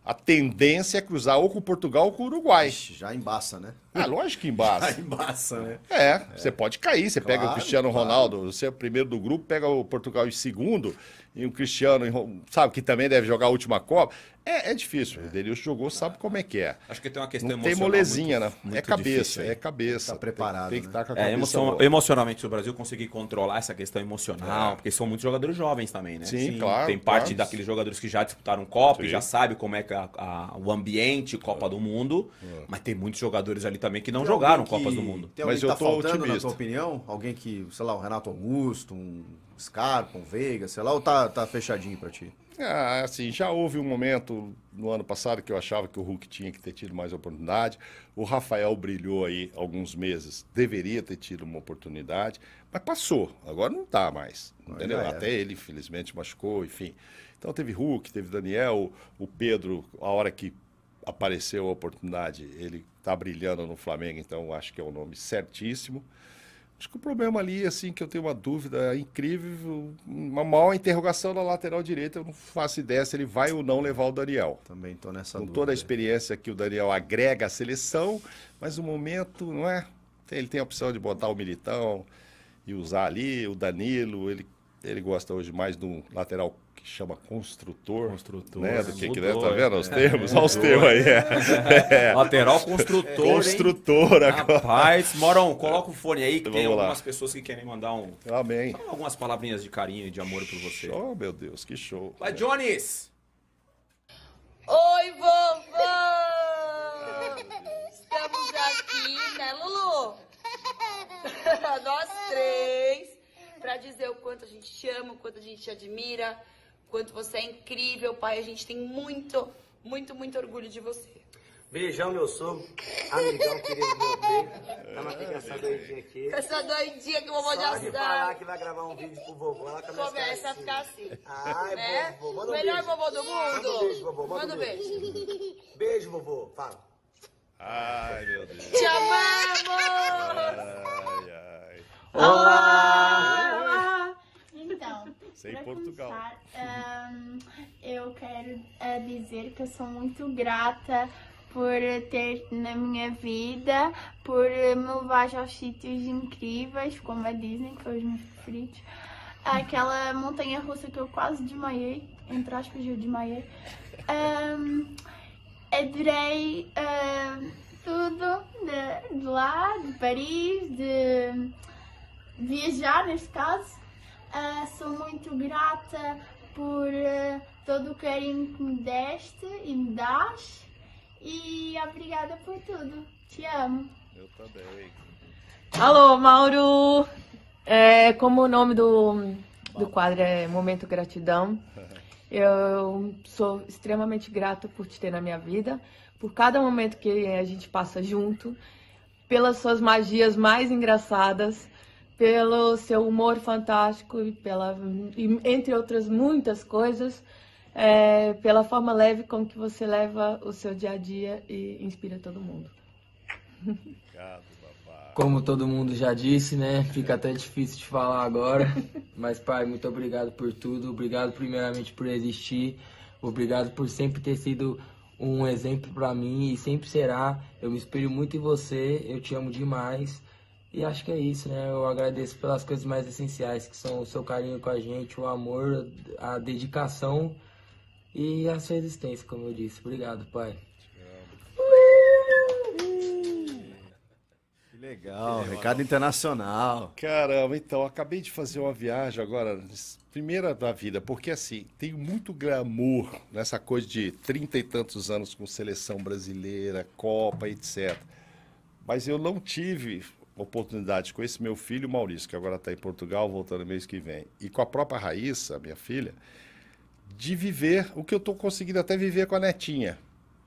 A tendência é cruzar ou com Portugal ou com o Uruguai. Ixi, já embaça, né? Ah, lógico que embaça. embaça, né? É, é, você pode cair, você claro, pega o Cristiano claro. Ronaldo, você é o primeiro do grupo, pega o Portugal em segundo, e o Cristiano, sabe, que também deve jogar a última Copa. É, é difícil, é. o Denilson jogou, sabe como é que é. Acho que tem uma questão Não emocional. Tem molezinha, muito, né? É muito é cabeça, difícil, é cabeça. Tá preparado. Tem, tem que estar né? Tá com a é, cabeça. É, emoção, emocionalmente, se o Brasil conseguir controlar essa questão emocional, é. porque são muitos jogadores jovens também, né? Sim, Sim claro. Tem parte claro. daqueles jogadores que já disputaram Copa, Sim. já sabe como é que a, a, o ambiente, Copa do Mundo, mas tem muitos jogadores ali também que não tem jogaram que, Copas do Mundo. Tem Mas eu tá tô faltando, otimista. na tua opinião? Alguém que, sei lá, o Renato Augusto, um Scarpa, um Veiga, sei lá, ou tá, tá fechadinho para ti? Ah, assim, já houve um momento no ano passado que eu achava que o Hulk tinha que ter tido mais oportunidade. O Rafael brilhou aí alguns meses, deveria ter tido uma oportunidade, mas passou. Agora não está mais. Entendeu? É. Até ele, infelizmente, machucou, enfim. Então teve Hulk, teve Daniel, o Pedro, a hora que apareceu a oportunidade, ele está brilhando no Flamengo, então acho que é o nome certíssimo. Acho que o problema ali, assim, que eu tenho uma dúvida incrível, uma maior interrogação na lateral direita, eu não faço ideia se ele vai ou não levar o Daniel. Também estou nessa Com dúvida. Com toda a experiência que o Daniel agrega à seleção, mas o momento, não é? Ele tem a opção de botar o Militão e usar ali, o Danilo, ele ele gosta hoje mais de um lateral que chama construtor. Construtor. Né? Do que, mudou, que né? Tá vendo os é. termos? É, Olha os é. termos aí. É. é. Lateral construtor. Construtor agora. Rapaz, Morão, coloca o fone aí, que então Vamos tem algumas lá. pessoas que querem mandar um. Amém. algumas palavrinhas de carinho e de amor por você. Oh, meu Deus, que show. Vai, Jones! Oi, vovó! Estamos aqui, né, Lulu? Nós três para dizer o quanto a gente te ama, o quanto a gente te admira, o quanto você é incrível, pai. A gente tem muito, muito, muito orgulho de você. Beijão, meu sogro. Amigão, querido meu bem. Tamo aqui com essa doidinha aqui. Com essa doidinha que o vovô já sabe. falar que vai gravar um vídeo pro vovô, ela começa, começa a assim. ficar assim. assim. Ai, né? vovô, manda um Melhor beijo. vovô do mundo. Manda um beijo, vovô. Manda, manda um beijo. beijo. Beijo, vovô. Fala. Ai, meu Deus. Te amamos! Ai, ai. Olá! Olá para Portugal. Começar, um, eu quero uh, dizer que eu sou muito grata por ter na minha vida, por me levar aos sítios incríveis, como a Disney, que são é os meus preferidos. Aquela montanha russa que eu quase desmaiei, entre aspas, eu desmaiei. Um, adorei uh, tudo de, de, lá, de Paris, de viajar, neste caso. Ah, sou muito grata por uh, todo o carinho que me deste e me das. E obrigada por tudo. Te amo. Eu também. Alô, Mauro! É, como o nome do, do quadro é Momento Gratidão, eu sou extremamente grata por te ter na minha vida, por cada momento que a gente passa junto, pelas suas magias mais engraçadas pelo seu humor fantástico e pela, entre outras muitas coisas, é, pela forma leve com que você leva o seu dia a dia e inspira todo mundo. Obrigado, papai. Como todo mundo já disse, né? Fica até difícil de falar agora. Mas, pai, muito obrigado por tudo. Obrigado, primeiramente, por existir. Obrigado por sempre ter sido um exemplo para mim e sempre será. Eu me espelho muito em você. Eu te amo demais. E acho que é isso, né? Eu agradeço pelas coisas mais essenciais, que são o seu carinho com a gente, o amor, a dedicação e a sua existência, como eu disse. Obrigado, pai. Legal, recado internacional. Caramba, então, acabei de fazer uma viagem agora, primeira da vida, porque assim, tenho muito glamour nessa coisa de trinta e tantos anos com seleção brasileira, Copa, etc. Mas eu não tive oportunidade com esse meu filho Maurício, que agora está em Portugal, voltando mês que vem, e com a própria Raíssa, minha filha, de viver o que eu estou conseguindo até viver com a netinha.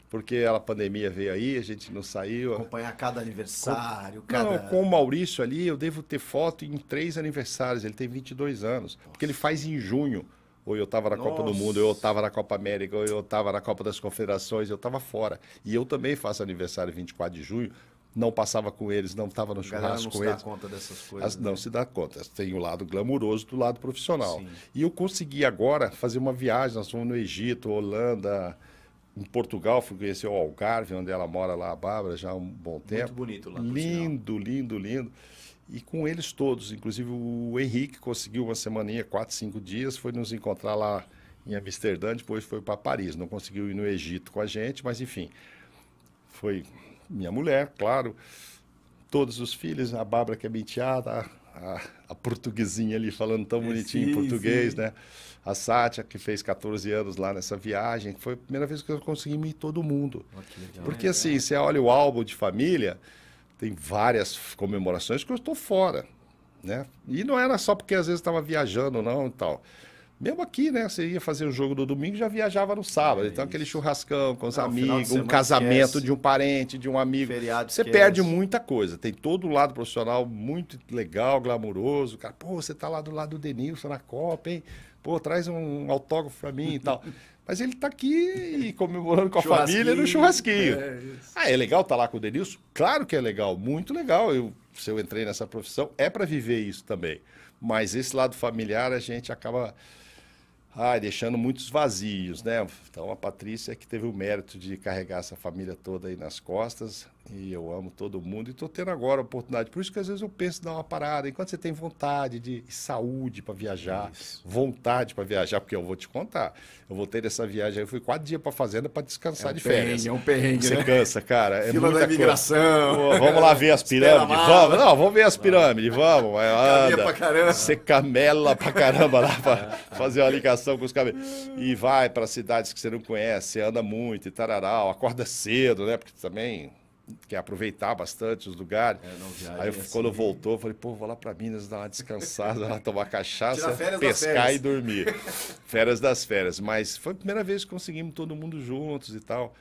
Porque a pandemia veio aí, a gente não saiu. Acompanhar cada aniversário, com... cada. Não, com o Maurício ali, eu devo ter foto em três aniversários. Ele tem 22 anos. Nossa. Porque ele faz em junho. Ou eu estava na Nossa. Copa do Mundo, ou eu estava na Copa América, ou eu estava na Copa das Confederações, eu estava fora. E eu também faço aniversário 24 de junho, não passava com eles, não estava no churrasco com eles. não se dá conta dessas coisas. As, não né? se dá conta. Tem o lado glamuroso do lado profissional. Sim. E eu consegui agora fazer uma viagem. Nós fomos no Egito, Holanda, em Portugal. Fui conhecer o Algarve, onde ela mora lá, a Bárbara, já há um bom tempo. Muito bonito lá. Lindo, lindo, lindo. E com eles todos, inclusive o Henrique conseguiu uma semaninha, quatro, cinco dias, foi nos encontrar lá em Amsterdã, depois foi para Paris. Não conseguiu ir no Egito com a gente, mas enfim, foi minha mulher, claro, todos os filhos, a Bárbara que é penteada, a, a, portuguesinha ali falando tão bonitinho sim, em português, sim. né? A Sátia, que fez 14 anos lá nessa viagem, foi a primeira vez que eu consegui me todo mundo. Oh, legal, Porque legal. É. assim, você olha o álbum de família, tem várias comemorações que eu estou fora, né? E não era só porque às vezes estava viajando, não, e tal. Mesmo aqui, né? Você ia fazer o jogo do domingo já viajava no sábado. É então, aquele churrascão com os Não, amigos, um casamento esquece. de um parente, de um amigo. Feriado você perde muita coisa. Tem todo o lado profissional muito legal, glamouroso. Cara, pô, você tá lá do lado do Denilson na Copa, hein? Pô, traz um autógrafo pra mim e tal. Mas ele tá aqui comemorando com a família no churrasquinho. É ah, é legal estar tá lá com o Denilson? Claro que é legal, muito legal. Eu, se eu entrei nessa profissão, é para viver isso também. Mas esse lado familiar a gente acaba ai ah, deixando muitos vazios, né? Então a Patrícia é que teve o mérito de carregar essa família toda aí nas costas, e eu amo todo mundo e estou tendo agora a oportunidade. Por isso que às vezes eu penso em dar uma parada. Enquanto você tem vontade de saúde para viajar, isso. vontade para viajar, porque eu vou te contar. Eu voltei dessa viagem, eu fui quatro dias para fazenda para descansar é um de férias. É um perrengue, Você né? cansa, cara. É Fila da imigração. Coisa. Vamos lá ver as pirâmides. Vamos, não, vamos ver as pirâmides, vamos. vai Pra Você camela para caramba lá para fazer uma ligação com os cabelos. E vai para cidades que você não conhece, anda muito e tararau, acorda cedo, né? Porque também quer é aproveitar bastante os lugares. É, aí é assim, quando voltou, eu falei, pô, vou lá para Minas dar uma descansada, tomar cachaça, pescar e dormir. férias das férias. Mas foi a primeira vez que conseguimos todo mundo juntos e tal.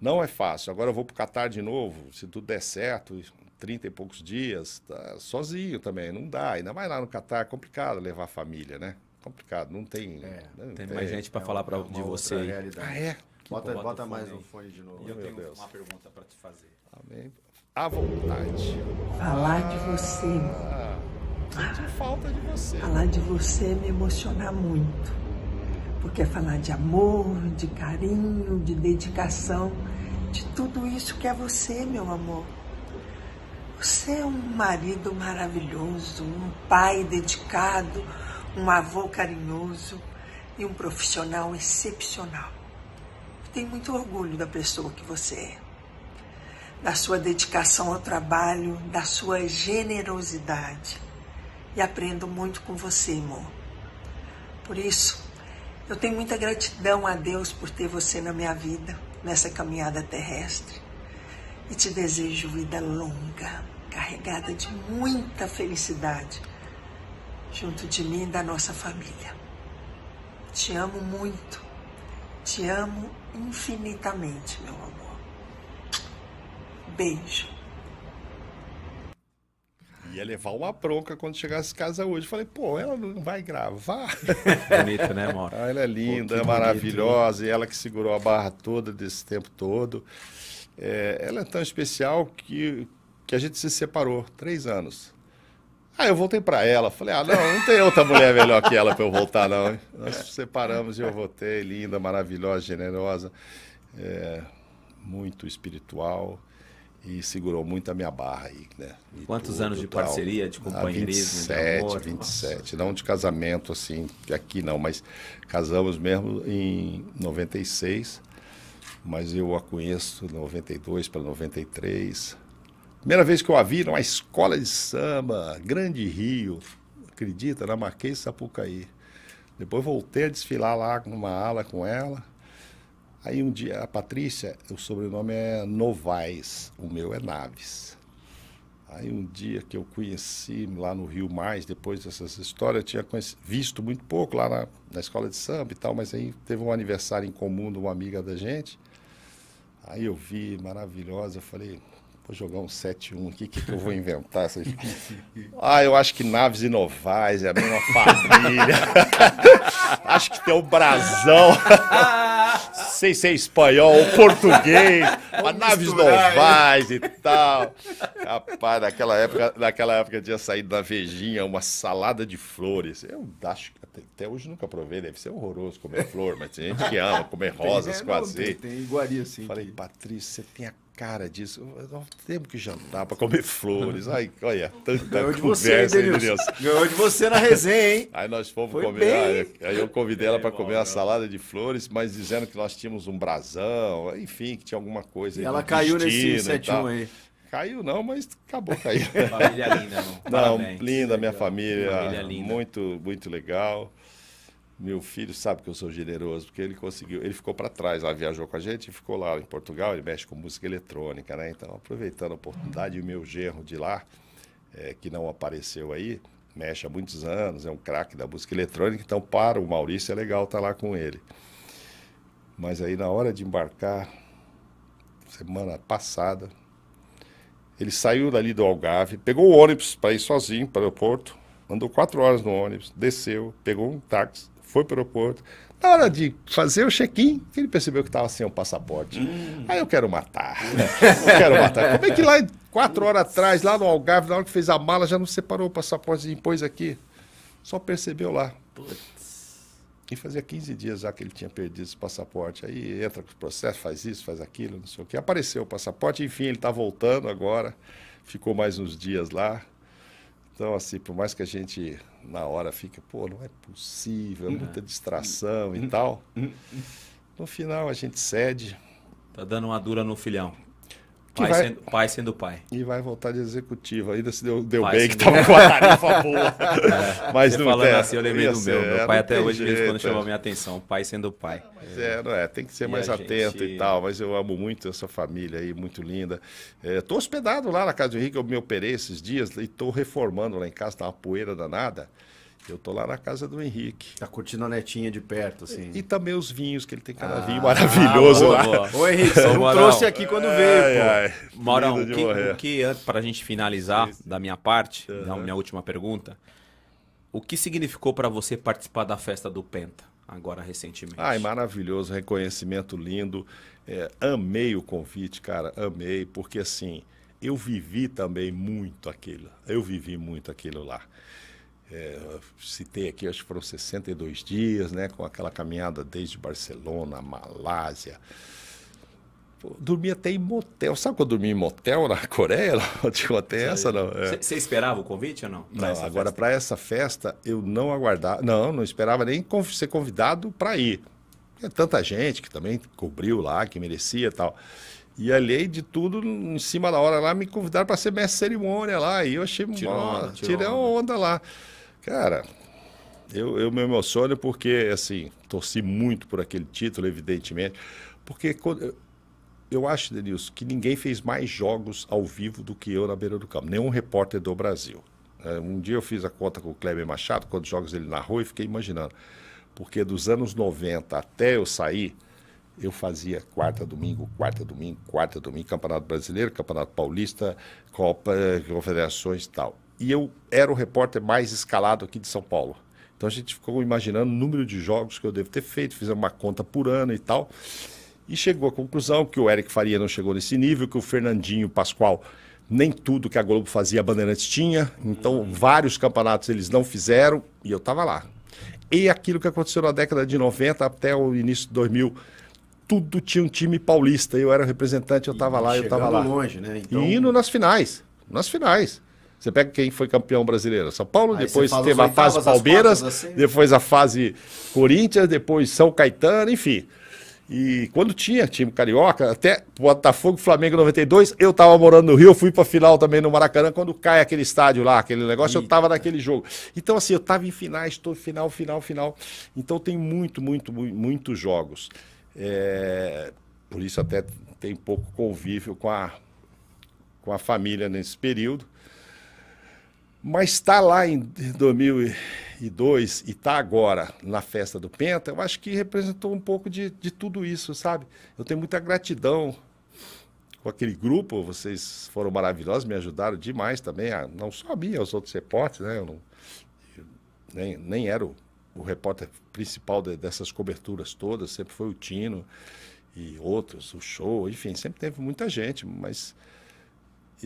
Não é fácil. Agora eu vou o Catar de novo, se tudo der certo, 30 e poucos dias, tá sozinho também, não dá. Ainda mais lá no Catar, é complicado levar a família, né? Complicado, não tem. É, né? não tem, tem, mais gente para é, falar pra, é de você Ah, é? Bota, bota, bota mais um fone de novo. E eu tenho Deus. uma pergunta para te fazer. À vontade. Falar ah, de você. Ah, falta de você. Falar de você me emociona muito. Porque é falar de amor, de carinho, de dedicação, de tudo isso que é você, meu amor. Você é um marido maravilhoso, um pai dedicado, um avô carinhoso e um profissional excepcional. Eu tenho muito orgulho da pessoa que você é da sua dedicação ao trabalho, da sua generosidade. E aprendo muito com você, irmão. Por isso, eu tenho muita gratidão a Deus por ter você na minha vida, nessa caminhada terrestre. E te desejo vida longa, carregada de muita felicidade, junto de mim e da nossa família. Te amo muito. Te amo infinitamente, meu amor. Beijo. Ia levar uma bronca quando chegasse em casa hoje. Falei, pô, ela não vai gravar. Bonito, né, Mauro? Ah, ela é linda, pô, maravilhosa, bonito, e ela que segurou a barra toda desse tempo todo. É, ela é tão especial que, que a gente se separou três anos. Aí ah, eu voltei para ela. Falei, ah, não, não tem outra mulher melhor que ela para eu voltar, não. Nós nos separamos e eu voltei. Linda, maravilhosa, generosa. É, muito espiritual e segurou muito a minha barra aí, né? Quantos tudo, anos de tal. parceria, de ah, companheirismo? 27, de amor, 27. Nossa. Não de casamento, assim, aqui não, mas casamos mesmo em 96, mas eu a conheço de 92 para 93. Primeira vez que eu a vi numa escola de samba, Grande Rio, acredita, na Marquês Sapucaí. Depois voltei a desfilar lá numa ala com ela Aí um dia, a Patrícia, o sobrenome é Novaes, o meu é Naves. Aí um dia que eu conheci lá no Rio Mais, depois dessas histórias, eu tinha visto muito pouco lá na, na escola de samba e tal, mas aí teve um aniversário em comum de uma amiga da gente. Aí eu vi, maravilhosa, eu falei, Vou jogar um 7-1 aqui, o que, que eu vou inventar? ah, eu acho que naves e novais é a mesma família. acho que tem o brasão. Sei se é espanhol ou português, mas naves novais e tal. Rapaz, naquela época, naquela época tinha saído da vejinha uma salada de flores. Eu acho que até, até hoje nunca provei, deve ser horroroso comer flor, mas tem gente que ama comer rosas, tem, é, quase. Não, assim. tem, tem iguaria, sim. Falei, Patrícia, você tem a cara disso. Nós temos que jantar para comer flores. Ai, olha, tanta Ganhou de você, hein, Ganhou de você na resenha, hein? Aí nós fomos Foi comer. Aí eu convidei é, ela para comer uma né? salada de flores, mas dizendo que nós tínhamos um brasão, enfim, que tinha alguma coisa. E ela caiu nesse 71 aí. Caiu não, mas acabou caindo. Família linda, não. Parabéns, linda, minha família. Família linda. Muito, muito legal. Meu filho sabe que eu sou generoso, porque ele conseguiu. Ele ficou para trás lá, viajou com a gente e ficou lá em Portugal. Ele mexe com música eletrônica, né? Então, aproveitando a oportunidade, o meu genro de lá, é, que não apareceu aí, mexe há muitos anos, é um craque da música eletrônica. Então, para o Maurício, é legal estar tá lá com ele. Mas aí, na hora de embarcar, semana passada, ele saiu dali do Algarve, pegou o ônibus para ir sozinho para o aeroporto, andou quatro horas no ônibus, desceu, pegou um táxi foi para o aeroporto. Na hora de fazer o check-in, ele percebeu que estava sem o passaporte. Hum. Aí eu quero matar. eu quero matar. Como é que lá, quatro horas atrás, lá no Algarve, na hora que fez a mala, já não separou o passaporte e impôs aqui? Só percebeu lá. Putz. E fazia 15 dias já que ele tinha perdido esse passaporte. Aí entra com o processo, faz isso, faz aquilo, não sei o quê. Apareceu o passaporte, enfim, ele está voltando agora. Ficou mais uns dias lá. Então, assim, por mais que a gente na hora fique, pô, não é possível, é uhum. muita distração e tal. Uhum. No final a gente cede. Tá dando uma dura no filhão. Pai, vai... sendo, pai, sendo, pai E vai voltar de executivo. Ainda se deu, deu bem, que tava com a tarifa boa. É. mas não falando é, assim, eu lembrei do meu. Meu pai até hoje, jeito, quando chamou minha atenção, pai sendo pai. É, não é, tem que ser e mais atento gente... e tal. Mas eu amo muito essa família aí, muito linda. Estou é, hospedado lá na casa do Henrique, eu me operei esses dias e estou reformando lá em casa, tá uma poeira danada. Eu tô lá na casa do Henrique. Tá curtindo a netinha de perto, assim. E, e também os vinhos, que ele tem cada ah, vinho maravilhoso ah, boa, lá. Boa. Ô, Henrique, você não trouxe aqui quando veio, ai, pô. Morão, o que, que para a gente finalizar da minha parte, uhum. da minha última pergunta, o que significou para você participar da festa do Penta, agora recentemente? Ai, maravilhoso, reconhecimento lindo. É, amei o convite, cara, amei, porque assim, eu vivi também muito aquilo. Eu vivi muito aquilo lá. É, citei aqui, acho que foram 62 dias, né, com aquela caminhada desde Barcelona, Malásia. dormia dormi até em motel. Sabe quando eu dormi em motel na Coreia? Não tinha tipo, até essa, não. Você é. esperava o convite ou não? Pra não, agora para essa festa eu não aguardava. Não, não esperava nem ser convidado para ir. É tanta gente que também cobriu lá, que merecia tal. E ali de tudo, em cima da hora lá, me convidaram para ser mestre cerimônia lá. E eu achei. Tirou, onda, tirou onda lá. Cara, eu, eu me emociono porque, assim, torci muito por aquele título, evidentemente, porque quando, eu acho, Denilson, que ninguém fez mais jogos ao vivo do que eu na beira do campo, nenhum repórter do Brasil. Né? Um dia eu fiz a conta com o Kleber Machado, quantos jogos ele narrou, e fiquei imaginando. Porque dos anos 90 até eu sair, eu fazia quarta, domingo, quarta, domingo, quarta, domingo, Campeonato Brasileiro, Campeonato Paulista, Copa, Confederações e tal e eu era o repórter mais escalado aqui de São Paulo. Então a gente ficou imaginando o número de jogos que eu devo ter feito, fizemos uma conta por ano e tal. E chegou à conclusão que o Eric Faria não chegou nesse nível, que o Fernandinho Pascoal nem tudo que a Globo fazia a Bandeirantes tinha. Então uhum. vários campeonatos eles não fizeram e eu estava lá. E aquilo que aconteceu na década de 90 até o início de 2000, tudo tinha um time paulista. Eu era representante, eu estava lá, eu estava lá. longe, né? Então... E indo nas finais, nas finais. Você pega quem foi campeão brasileiro, São Paulo, Aí depois teve a fase Palmeiras, assim. depois a fase Corinthians, depois São Caetano, enfim. E quando tinha time carioca, até Botafogo, Flamengo 92, eu tava morando no Rio, fui pra final também no Maracanã, quando cai aquele estádio lá, aquele negócio, Eita. eu tava naquele jogo. Então, assim, eu tava em finais, tô final, final, final. Então tem muito, muito, muito, muitos jogos. É... Por isso até tem pouco convívio com a, com a família nesse período. Mas está lá em 2002 e está agora na festa do Penta, eu acho que representou um pouco de, de tudo isso, sabe? Eu tenho muita gratidão com aquele grupo, vocês foram maravilhosos, me ajudaram demais também, a, ah, não só a mim, aos outros repórteres, né? Eu, não, eu nem, nem era o, o repórter principal de, dessas coberturas todas, sempre foi o Tino e outros, o show, enfim, sempre teve muita gente, mas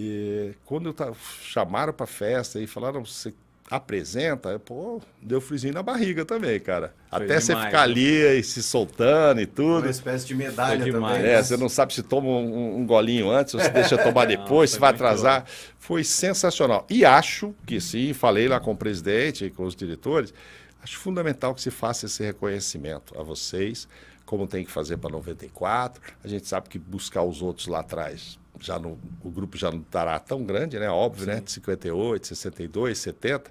e quando eu tava, chamaram para festa e falaram, você apresenta, pô, deu frisinho na barriga também, cara. Foi Até demais, você ficar né? ali e se soltando e tudo. Uma espécie de medalha demais, também. É, né? você não sabe se toma um, um golinho antes, ou se deixa tomar depois, não, se vai atrasar. Bom. Foi sensacional. E acho que sim, falei lá com o presidente e com os diretores, acho fundamental que se faça esse reconhecimento a vocês, como tem que fazer para 94. A gente sabe que buscar os outros lá atrás já no, o grupo já não estará tão grande, né? Óbvio, né? Sim. né? De 58, 62, 70.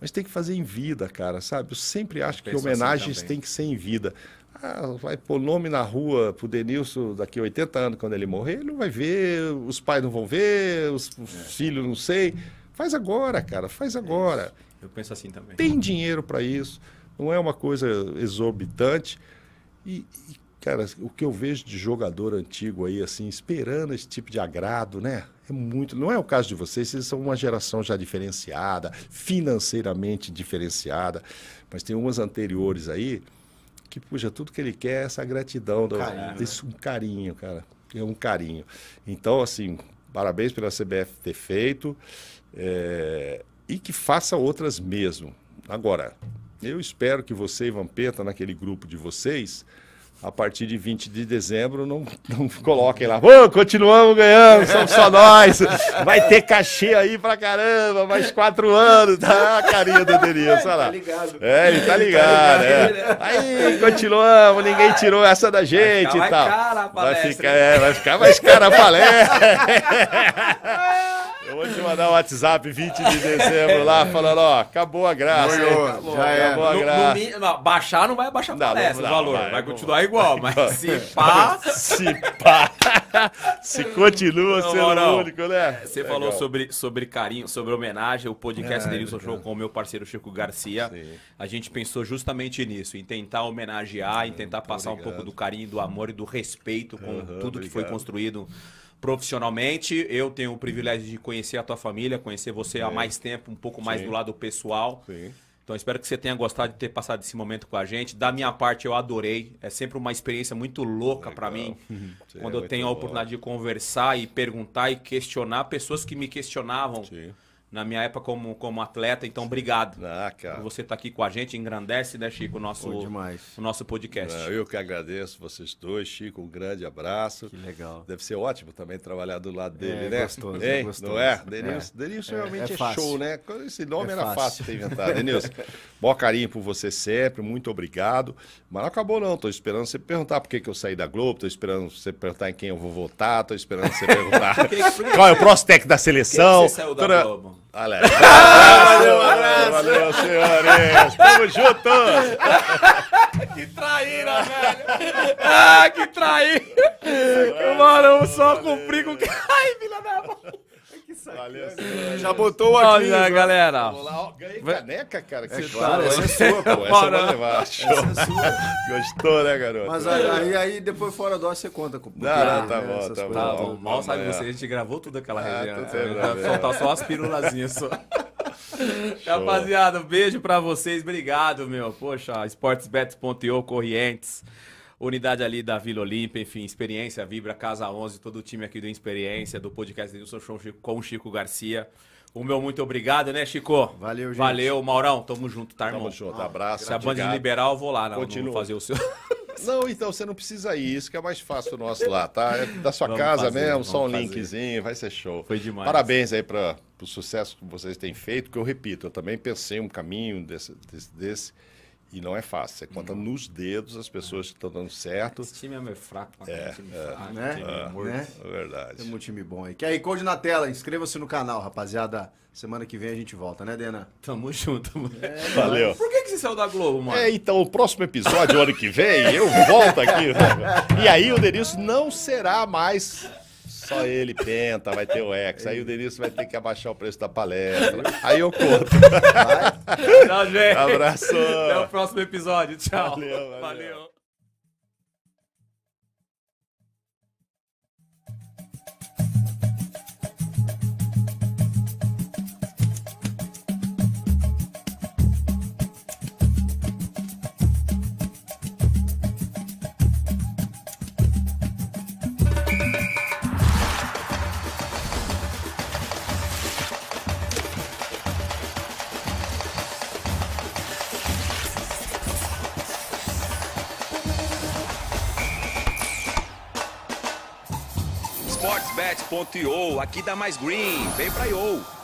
Mas tem que fazer em vida, cara, sabe? Eu sempre acho que assim homenagens assim têm que ser em vida. Ah, vai pôr nome na rua pro Denilson daqui a 80 anos, quando ele morrer, ele não vai ver, os pais não vão ver, os é. filhos não sei. Faz agora, cara, faz é agora. Eu penso assim também. Tem dinheiro para isso, não é uma coisa exorbitante. E, e Cara, o que eu vejo de jogador antigo aí, assim, esperando esse tipo de agrado, né? É muito. Não é o caso de vocês, vocês são uma geração já diferenciada, financeiramente diferenciada. Mas tem umas anteriores aí que, puxa, tudo que ele quer é essa gratidão. Um do, carinho, né? isso, um carinho, cara. É um carinho. Então, assim, parabéns pela CBF ter feito. É, e que faça outras mesmo. Agora, eu espero que você e Vampeta, naquele grupo de vocês a partir de 20 de dezembro, não, não coloquem lá. Pô, continuamos ganhando, somos só nós. Vai ter cachê aí pra caramba, mais quatro anos. Tá a carinha do Denilson, olha lá. Tá ligado. É, ele tá, tá ligado. é. Aí, continuamos, ninguém tirou essa da gente vai e tal. Cara a palestra. vai ficar, é, vai ficar mais cara a palestra. Eu vou te mandar um WhatsApp 20 de dezembro lá, falando, ó, acabou a graça. Acabou, já é. acabou a no, graça. No, baixar não vai baixar não, palestra, não, o valor. Vai, vai continuar vai, igual, vai, mas se pá... Se pá... se continua não, sendo não, único, né? Você Legal. É falou sobre, sobre carinho, sobre homenagem, o podcast é, Denilson é Show com o meu parceiro Chico Garcia. Sim. A gente pensou justamente nisso, em tentar homenagear, em tentar passar obrigado. um pouco do carinho, do amor e do respeito com uhum, tudo obrigado. que foi construído profissionalmente. Eu tenho o privilégio de conhecer a tua família, conhecer você há mais tempo, um pouco mais Sim. do lado pessoal. Sim. Então espero que você tenha gostado de ter passado esse momento com a gente. Da minha parte, eu adorei. É sempre uma experiência muito louca para mim quando é eu tenho a oportunidade bom. de conversar e perguntar e questionar pessoas que me questionavam. Sim na minha época como, como atleta. Então, obrigado ah, por você estar tá aqui com a gente. Engrandece, né, Chico, o nosso, o nosso podcast. eu que agradeço vocês dois. Chico, um grande abraço. Que legal. Deve ser ótimo também trabalhar do lado é dele, é, né? Gostoso, é gostoso. Não é? Denilson, é. Denilson realmente é, é, show, né? Esse nome é era fácil de inventar, Denilson. Bom carinho por você sempre, muito obrigado. Mas não acabou, não. Tô esperando você perguntar por que, que eu saí da Globo, tô esperando você perguntar em quem eu vou votar, tô esperando você perguntar qual é o técnico da seleção. Que que você saiu da Globo? Ah, valeu, valeu, senhores. Tamo junto. Que traíra, velho. Ah, que traíra. Mano, eu só cumpri com... Ai, filha da já botou o óculos. galera. Ganhei caneca, cara. É que você essa é, é sua, pô. Essa eu vou levar. Essa é sua. Gostou, né, garoto? Mas aí, aí depois fora do ar você conta com o Não, tá, né, tá bom, tá bom. Tá bom. Mal sabe você, a gente gravou tudo aquela ah, região. Faltar só as pirulazinhas só. Show. Rapaziada, um beijo para vocês. Obrigado, meu. Poxa, esportesbets.io, Corrientes unidade ali da Vila Olímpia, enfim, Experiência, Vibra, Casa 11, todo o time aqui do Experiência, do podcast Nilson Show com o Chico Garcia. O meu muito obrigado, né, Chico? Valeu, gente. Valeu, Maurão. Tamo junto, tá, irmão? Tamo junto, abraço. Se a banda liberal, eu vou lá, não, não vou fazer o seu. Não, então você não precisa ir, isso que é mais fácil o nosso lá, tá? É da sua vamos casa fazer, mesmo, só um fazer. linkzinho, vai ser show. Foi demais. Parabéns aí para o sucesso que vocês têm feito, que eu repito, eu também pensei um caminho desse, desse, desse e não é fácil. Você conta nos dedos as pessoas que estão dando certo. Esse time é meio fraco. É, time é. é, fraco, né? time é, né? É verdade. Temos um time bom aí. QR Code na tela. Inscreva-se no canal, rapaziada. Semana que vem a gente volta, né, Dena? Tamo junto. É, Valeu. Por que, que você saiu da Globo, mano? É, então, o próximo episódio, ano que vem, eu volto aqui. e aí o Denilson não será mais só ele penta, vai ter o ex. Aí o Denilson vai ter que abaixar o preço da palestra. Aí eu conto. Vai. Tchau, gente. Abraço. Até o próximo episódio. Tchau. valeu. valeu. valeu. IO, aqui dá mais green, vem pra IO.